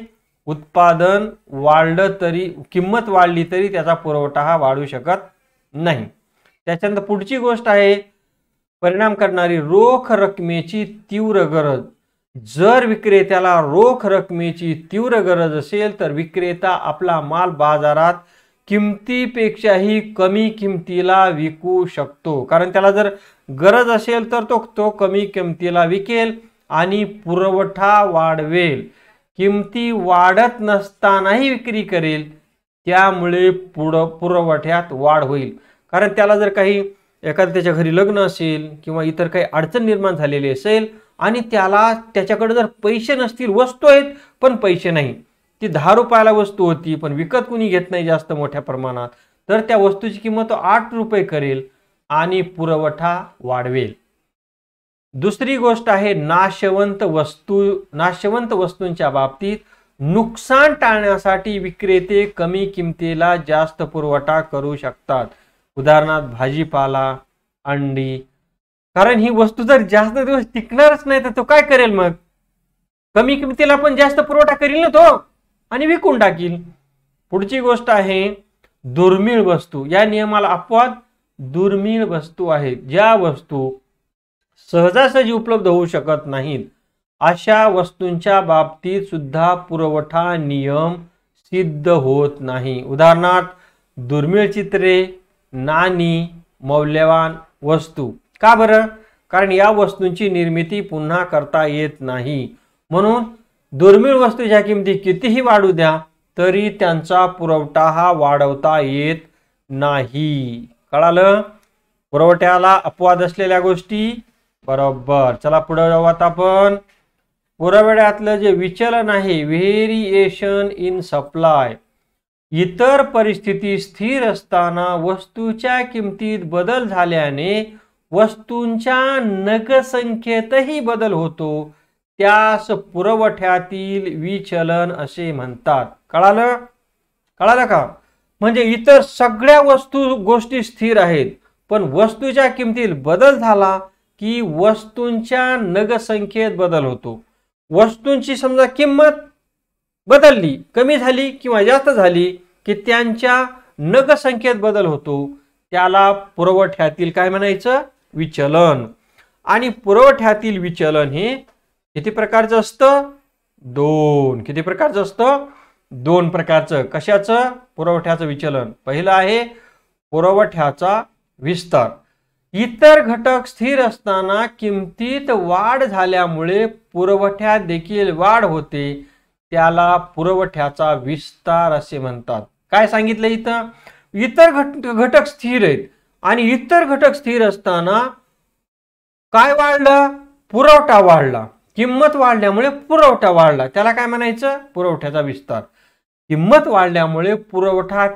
उत्पादन वाढलं तरी किंमत वाढली तरी त्याचा पुरवठा हा वाढू शकत नाही त्याच्यानंतर पुढची गोष्ट आहे परिणाम करणारी रोख रकमेची तीव्र गरज जर विक्रेत्याला रोख रकमेची तीव्र गरज असेल तर विक्रेता आपला माल बाजारात किमतीपेक्षाही कमी किमतीला विकू शकतो कारण त्याला जर गरज असेल तर तो तो कमी किमतीला विकेल आणि पुरवठा वाढवेल किमती वाढत नसतानाही विक्री करेल त्यामुळे पुड पुरवठ्यात वाढ होईल कारण त्याला जर काही एखाद्या त्याच्या घरी लग्न असेल किंवा इतर काही अडचण निर्माण झालेली असेल आणि त्याला त्याच्याकडे जर पैसे नसतील वस्तू आहेत पण पैसे नाही ती दहा रुपयाला वस्तू होती पण विकत कुणी घेत नाही जास्त मोठ्या प्रमाणात तर त्या वस्तूची किंमत आठ रुपये करेल आणि पुरवठा वाढवेल दुसरी गोष्ट आहे नाशवंत वस्तू नाशवंत वस्तूंच्या बाबतीत नुकसान टाळण्यासाठी विक्रेते कमी किमतीला जास्त पुरवठा करू शकतात उदाहरणार्थ भाजीपाला अंडी कारण ही वस्तू जर जास्त दिवस टिकणारच नाही तर तो काय करेल मग कमी किमतीला पण जास्त पुरवठा करेल ना तो आणि विकून टाकील पुढची गोष्ट आहे दुर्मिळ वस्तू या नियमाला अपवाद दुर्मिळ वस्तू आहेत ज्या वस्तू सहजासहजी उपलब्ध होऊ शकत नाहीत अशा वस्तूंच्या बाबतीत सुद्धा पुरवठा नियम सिद्ध होत नाही उदाहरणार्थ दुर्मिळ चित्रे नाणी मौल्यवान वस्तू का बरं कारण या वस्तूंची निर्मिती पुन्हा करता येत नाही म्हणून दुर्मिळ वस्तूच्या किमती कितीही वाढू द्या तरी त्यांचा पुरवठा हा वाढवता येत नाही कळालं पुरवठ्याला अपवाद असलेल्या गोष्टी बरोबर चला पुढे जाऊयात आपण पुरवठ्यातलं जे विचलन आहे व्हेरिएशन इन सप्लाय इतर परिस्थिती स्थिर असताना वस्तूच्या किमतीत बदल झाल्याने वस्तूंच्या नगसंख्येतही बदल होतो त्यास पुरवठ्यातील विचलन असे म्हणतात कळालं कळालं का म्हणजे इतर सगळ्या वस्तू गोष्टी स्थिर आहेत पण वस्तूच्या किमतीत बदल झाला की वस्तूंच्या नगसंख्येत बदल होतो वस्तूंची समजा किंमत बदलली कमी झाली किंवा जास्त झाली की त्यांच्या नगसंख्येत बदल होतो त्याला पुरवठ्यातील काय म्हणायचं विचलन आणि पुरवठ्यातील विचलन हे किती प्रकारचं असतं दोन किती प्रकारचं असतं दोन प्रकारचं कशाचं पुरवठ्याचं विचलन पहिलं आहे पुरवठ्याचा विस्तार इतर घटक स्थिर असताना किमतीत वाढ झाल्यामुळे पुरवठ्यात देखील वाढ होते त्याला पुरवठ्याचा विस्तार असे म्हणतात काय सांगितलं इथं इतर घट घटक स्थिर आहेत आणि इतर घटक स्थिर असताना काय वाढलं पुरवठा वाढला किंमत वाढल्यामुळे पुरवठा वाढला त्याला काय म्हणायचं पुरवठ्याचा विस्तार किंमत वाढल्यामुळे पुरवठा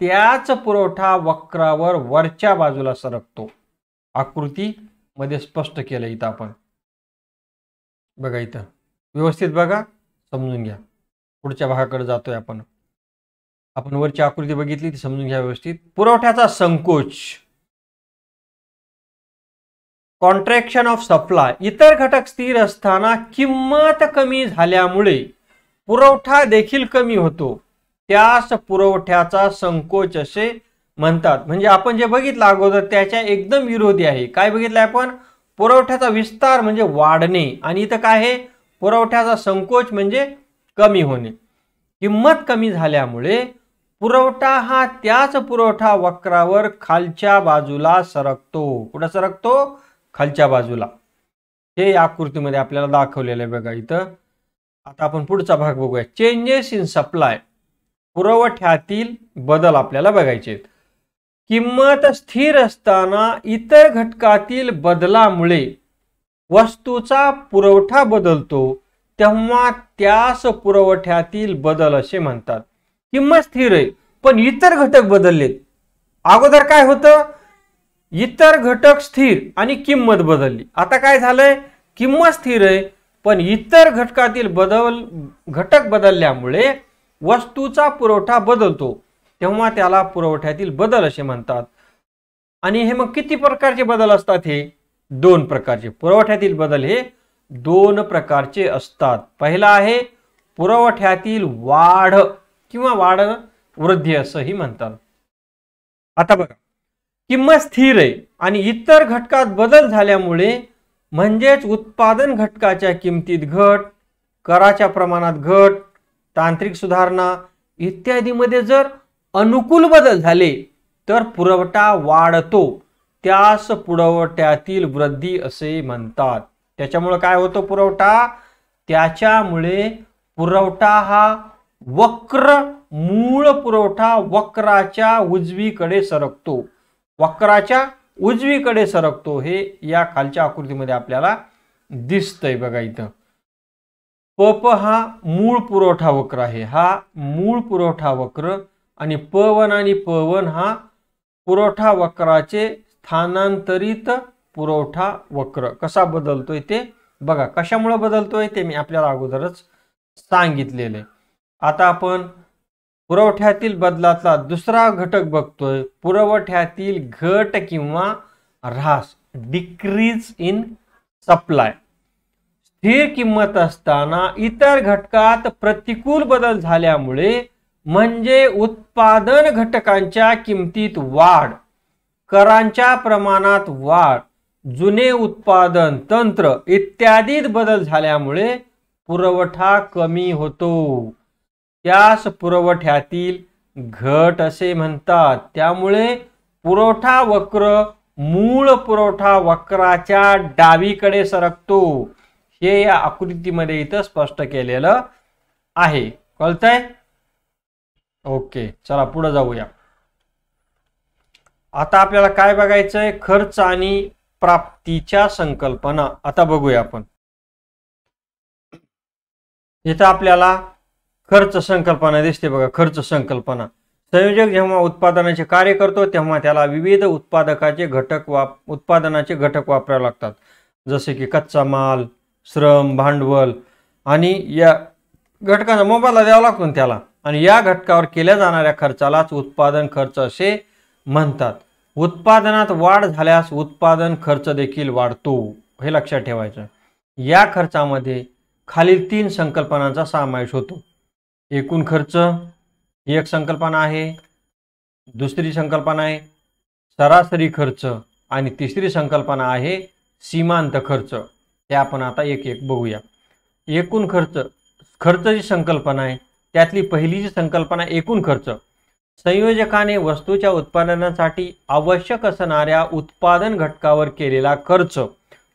त्याच पुरवठा वक्रावर वरच्या बाजूला सरकतो आकृती मध्ये स्पष्ट केलं इथं आपण बघा इथं व्यवस्थित बघा समजून घ्या पुढच्या भागाकडे जातोय आपण आपण वरची आकृती बघितली ती समजून घ्या व्यवस्थित पुरवठ्याचा संकोच कॉन्ट्रॅक्शन ऑफ सप्लाय इतर घटक स्थिर असताना किंमत कमी झाल्यामुळे पुरवठा देखील कमी होतो त्यास पुरवठ्याचा संकोच असे म्हणतात म्हणजे आपण जे बघितलं अगोदर त्याच्या एकदम विरोधी आहे काय बघितलं आपण पुरवठ्याचा विस्तार म्हणजे वाढणे आणि इथं काय आहे पुरवठ्याचा संकोच म्हणजे कमी होणे किंमत कमी झाल्यामुळे पुरवठा हा त्याच पुरवठा वक्रावर खालच्या बाजूला सरकतो कुठं सरकतो खालच्या बाजूला हे आकृतीमध्ये आपल्याला दाखवलेलं आहे बघा इथं आता आपण पुढचा भाग बघूया चेंजेस इन सप्लाय पुरवठ्यातील बदल आपल्याला बघायचे किंमत स्थिर असताना इतर घटकातील बदलामुळे वस्तूचा पुरवठा बदलतो तेव्हा त्यास पुरवठ्यातील बदल असे म्हणतात किंमत स्थिर आहे पण इतर घटक बदललेत अगोदर काय होतं इतर घटक स्थिर आणि किंमत बदलली आता काय झालंय किंमत स्थिर आहे पण इतर घटकातील बदल घटक बदलल्यामुळे वस्तूचा पुरवठा बदलतो तेव्हा त्याला पुरवठ्यातील बदल असे म्हणतात आणि हे मग किती प्रकारचे बदल असतात हे दोन प्रकारचे पुरवठ्यातील बदल हे दोन प्रकारचे असतात पहिला आहे पुरवठ्यातील वाढ किंवा वाढ वृद्धी असंही म्हणतात आता बघा किंमत स्थिर आहे आणि इतर घटकात बदल झाल्यामुळे म्हणजेच उत्पादन घटकाच्या किमतीत घट कराच्या प्रमाणात घट तांत्रिक सुधारणा इत्यादीमध्ये जर अनुकूल बदल झाले तर पुरवठा वाढतो त्यास पुरवठ्यातील वृद्धी असे म्हणतात त्याच्यामुळं काय होतो पुरवठा त्याच्यामुळे पुरवठा हा वक्र मूळ पुरवठा वक्राच्या उजवीकडे सरकतो वक्राच्या उजवीकडे सरकतो हे या खालच्या आकृतीमध्ये आपल्याला दिसतंय बघा इथं प हा मूळ पुरवठा वक्र आहे हा मूळ पुरवठा वक्र आणि प वन आणि पवन हा पुरवठा वक्राचे स्थानांतरित पुरवठा वक्र कसा बदलतोय ते बघा कशामुळे बदलतोय ते मी आपल्याला अगोदरच आहे आता आपण पुरवठ्यातील बदलाचा दुसरा घटक बघतोय पुरवठ्यातील घट किंवा ऱ्हास डिक्रीज इन सप्लाय स्थिर किंमत असताना इतर घटकात प्रतिकूल बदल झाल्यामुळे म्हणजे उत्पादन घटकांच्या किमतीत वाढ करांच्या प्रमाणात वाढ जुने उत्पादन तंत्र इत्यादीत बदल झाल्यामुळे पुरवठा कमी होतो त्यास पुरवठ्यातील घट असे म्हणतात त्यामुळे पुरवठा वक्र मूळ पुरवठा वक्राच्या डावीकडे सरकतो हे या आकृतीमध्ये इथं स्पष्ट केलेलं आहे कळतंय ओके चला पुढे जाऊया आता आपल्याला काय बघायचंय खर्च आणि प्राप्तीच्या संकल्पना आता बघूया आपण इथं आपल्याला खर्च संकल्पना दिसते बघा खर्च संकल्पना संयोजक जेव्हा उत्पादनाचे कार्य करतो तेव्हा त्याला विविध उत्पादकाचे घटक वाप उत्पादनाचे घटक वापरावे लागतात जसे की कच्चा माल श्रम भांडवल आणि या घटकांचा मोबाईलला द्यावा लागतो त्याला आणि या घटकावर केल्या जाणाऱ्या खर्चालाच उत्पादन खर्च असे म्हणतात उत्पादनात वाढ झाल्यास उत्पादन खर्च देखील वाढतो हे लक्षात ठेवायचं या खर्चामध्ये खालील तीन संकल्पनांचा समावेश होतो एकूण खर्च ही एक संकल्पना आहे दुसरी संकल्पना आहे सरासरी खर्च आणि तिसरी संकल्पना आहे सीमांत खर्च हे आपण आता एक एक बघूया एकूण खर्च खर्च जी संकल्पना आहे त्यातली पहिली जी संकल्पना एकूण खर्च संयोजकाने वस्तूच्या उत्पादनासाठी आवश्यक असणाऱ्या उत्पादन घटकावर केलेला खर्च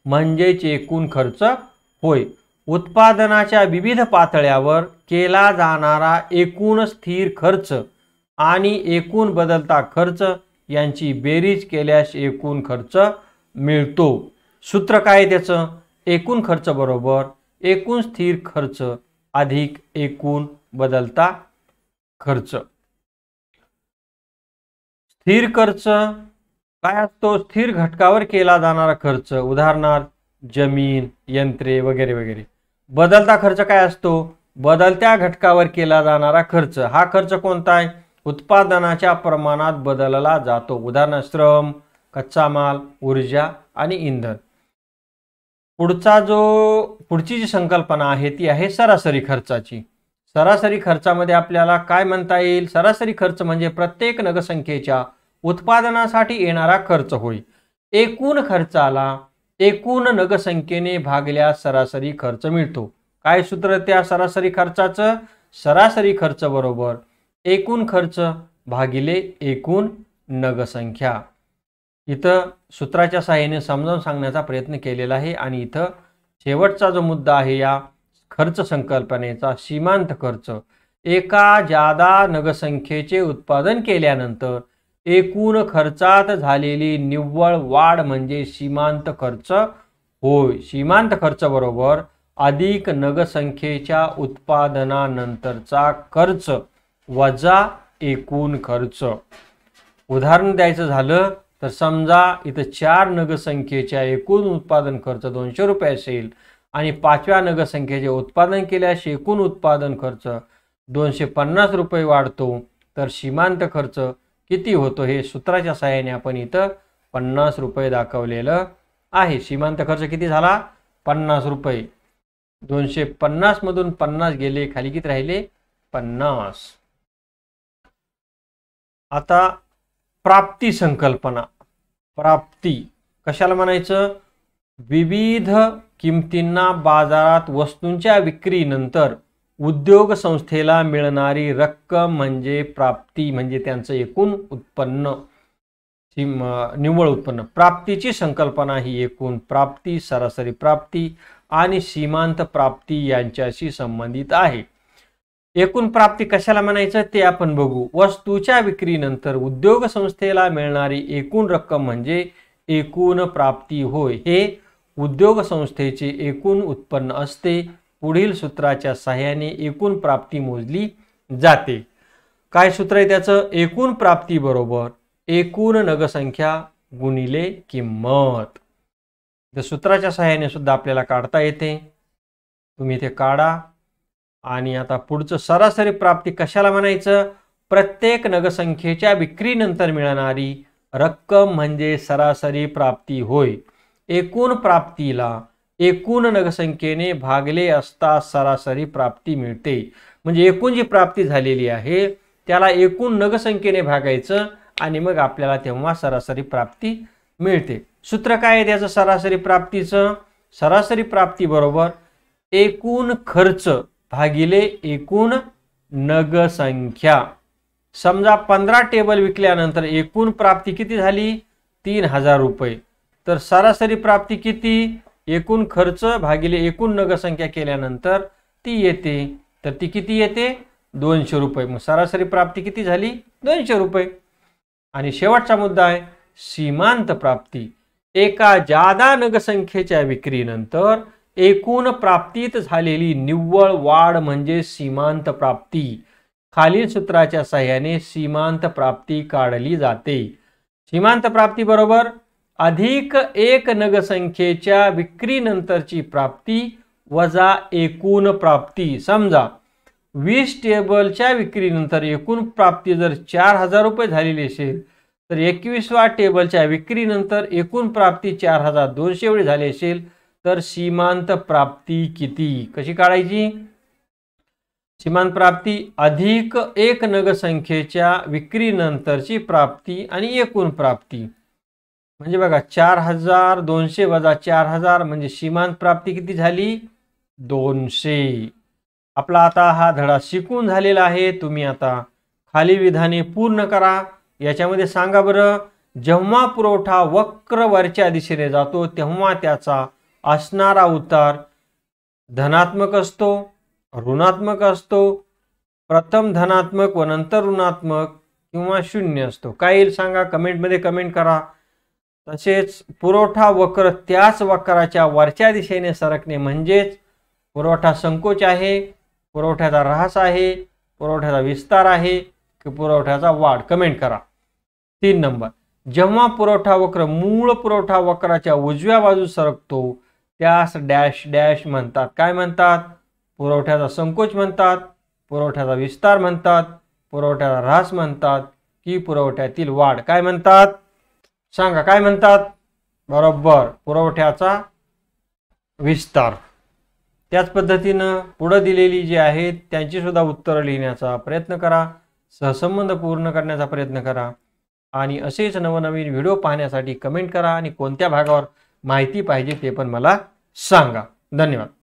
म्हणजेच एकूण खर्च होय उत्पादनाच्या विविध पातळ्यावर केला जाणारा एकूण स्थिर खर्च आणि एकूण बदलता खर्च यांची बेरीज केल्यास एकूण खर्च मिळतो सूत्र काय त्याचं एकूण खर्च बरोबर एकूण स्थिर खर्च अधिक एकूण बदलता खर्च स्थिर खर्च काय असतो स्थिर घटकावर केला जाणारा खर्च उदाहरणार्थ जमीन यंत्रे वगैरे वगैरे बदलता खर्च काय असतो बदलत्या घटकावर केला जाणारा खर्च हा खर्च कोणता आहे उत्पादनाच्या प्रमाणात बदलला जातो उदाहरण श्रम कच्चा माल ऊर्जा आणि इंधन पुढचा जो पुढची जी संकल्पना आहे ती आहे सरासरी खर्चाची सरासरी खर्चामध्ये आपल्याला काय म्हणता येईल सरासरी खर्च म्हणजे प्रत्येक नगसंख्येच्या उत्पादनासाठी येणारा खर्च होईल एकूण खर्चाला एकूण नगसंख्येने भागल्यास सरासरी खर्च मिळतो काय सूत्र त्या सरासरी खर्चाचं सरासरी खर्च बरोबर एकूण खर्च भागिले एकूण नगसंख्या इथं सूत्राच्या सहाय्याने समजावून सांगण्याचा प्रयत्न केलेला आहे आणि इथं शेवटचा जो मुद्दा आहे या खर्च संकल्पनेचा सीमांत खर्च एका जादा नगसंख्येचे उत्पादन केल्यानंतर एकूण खर्चात झालेली निव्वळ वाढ म्हणजे सीमांत खर्च होय सीमांत खर्च बरोबर अधिक नगसंख्येच्या उत्पादनानंतरचा खर्च वजा एकूण खर्च उदाहरण द्यायचं झालं तर समजा इथं चार नगसंख्येच्या एकूण उत्पादन खर्च दोनशे रुपये असेल आणि पाचव्या नगसंख्येचे उत्पादन केल्यास एकूण उत्पादन खर्च दोनशे पन्नास रुपये वाढतो तर सीमांत खर्च किती होतो हे सूत्राच्या सहाय्याने आपण इथं पन्नास रुपये दाखवलेलं आहे सीमांत खर्च किती झाला पन्नास रुपये दोनशे पन्नास मधून पन्नास गेले खाली किती राहिले पन्नास आता प्राप्ती संकल्पना प्राप्ती कशाला म्हणायचं विविध किमतींना बाजारात वस्तूंच्या विक्रीनंतर उद्योग संस्थेला मिळणारी रक्कम म्हणजे प्राप्ती म्हणजे त्यांचं एकूण उत्पन्न निव्वळ उत्पन्न प्राप्तीची संकल्पना ही एकूण प्राप्ती सरासरी प्राप्ती आणि सीमांत प्राप्ती यांच्याशी संबंधित आहे एकूण प्राप्ती कशाला म्हणायचं ते आपण बघू वस्तूच्या विक्रीनंतर उद्योग संस्थेला मिळणारी एकूण रक्कम म्हणजे एकूण प्राप्ती होय हे उद्योग संस्थेचे एकूण उत्पन्न असते पुढील सूत्राच्या सहाय्याने एकूण प्राप्ती मोजली जाते काय सूत्र आहे त्याचं एकूण प्राप्ती बरोबर एकूण नगसंख्या गुणिले किंमत त्या सूत्राच्या सहाय्याने सुद्धा आपल्याला काढता येते तुम्ही ते काढा आणि आता पुढचं सरासरी प्राप्ती कशाला म्हणायचं प्रत्येक नगसंख्येच्या विक्रीनंतर मिळणारी रक्कम म्हणजे सरासरी प्राप्ती होय एकूण प्राप्तीला एकूण नगसंख्येने भागले असता सरासरी प्राप्ती मिळते म्हणजे एकूण जी प्राप्ती झालेली आहे त्याला एकूण नगसंख्येने भागायचं आणि मग आपल्याला तेव्हा सरासरी प्राप्ती मिळते सूत्र काय आहे त्याचं सरासरी प्राप्तीचं सरासरी प्राप्ती बरोबर एकूण खर्च भागिले एकूण नगसंख्या समजा पंधरा टेबल विकल्यानंतर एकूण प्राप्ती किती झाली तीन हजार रुपये तर सरासरी प्राप्ती किती एकूण खर्च भागिले एकूण नगसंख्या केल्यानंतर ती येते तर ती किती येते दोनशे रुपये मग सरासरी प्राप्ती किती झाली दोनशे रुपये आणि शेवटचा मुद्दा आहे सीमांत प्राप्ती एका जादा नगसंख्येच्या विक्रीनंतर एकूण प्राप्तीत झालेली निव्वळ वाढ म्हणजे सीमांत प्राप्ती खालील सूत्राच्या सहाय्याने सीमांत प्राप्ती काढली जाते सीमांत प्राप्ती बरोबर अधिक एक नगसंख्येच्या विक्रीनंतरची प्राप्ती वजा एकूण प्राप्ती समजा वीस टेबलच्या विक्रीनंतर एकूण प्राप्ती जर चार हजार रुपये झालेली असेल तर एकवीसवा टेबलच्या विक्रीनंतर एकूण प्राप्ती चार हजार दोनशे एवढी झाली असेल तर सीमांत प्राप्ती किती कशी काढायची सीमांत प्राप्ती अधिक एक नगसंख्येच्या विक्रीनंतरची प्राप्ती आणि एकूण प्राप्ती म्हणजे बघा चार हजार दोनशे वजा चार हजार म्हणजे सीमांत प्राप्ती किती झाली दोनशे आपला आता हा धडा शिकून झालेला आहे तुम्ही आता खाली विधाने पूर्ण करा याच्यामध्ये सांगा बरं जेव्हा पुरवठा वक्र वरच्या दिशेने जातो तेव्हा त्याचा असणारा उतार धनात्मक असतो ऋणात्मक असतो प्रथम धनात्मक व नंतर ऋणात्मक किंवा शून्य असतो काय येईल सांगा कमेंटमध्ये कमेंट करा तसेच पुरवठा वक्र त्याच वक्राच्या वरच्या दिशेने सरकणे म्हणजेच पुरवठा संकोच आहे पुरवठ्याचा ऱ्हास आहे पुरवठ्याचा विस्तार आहे की पुरवठ्याचा वाढ कमेंट करा तीन नंबर जेव्हा पुरवठा वक्र मूळ पुरवठा वक्राच्या उजव्या बाजू सरकतो त्यास डॅश डॅश म्हणतात काय म्हणतात पुरवठ्याचा संकोच म्हणतात पुरवठ्याचा विस्तार म्हणतात पुरवठ्याचा ऱ्हास म्हणतात की पुरवठ्यातील वाढ काय म्हणतात सांगा काय म्हणतात बरोबर पुरवठ्याचा विस्तार त्याच पद्धतीनं पुढं दिलेली जी आहेत त्यांची सुद्धा उत्तरं लिहिण्याचा प्रयत्न करा सहसंबंध पूर्ण करण्याचा प्रयत्न करा आणि असेच नवनवीन व्हिडिओ पाहण्यासाठी कमेंट करा आणि कोणत्या भागावर माहिती पाहिजे ते पण मला सांगा धन्यवाद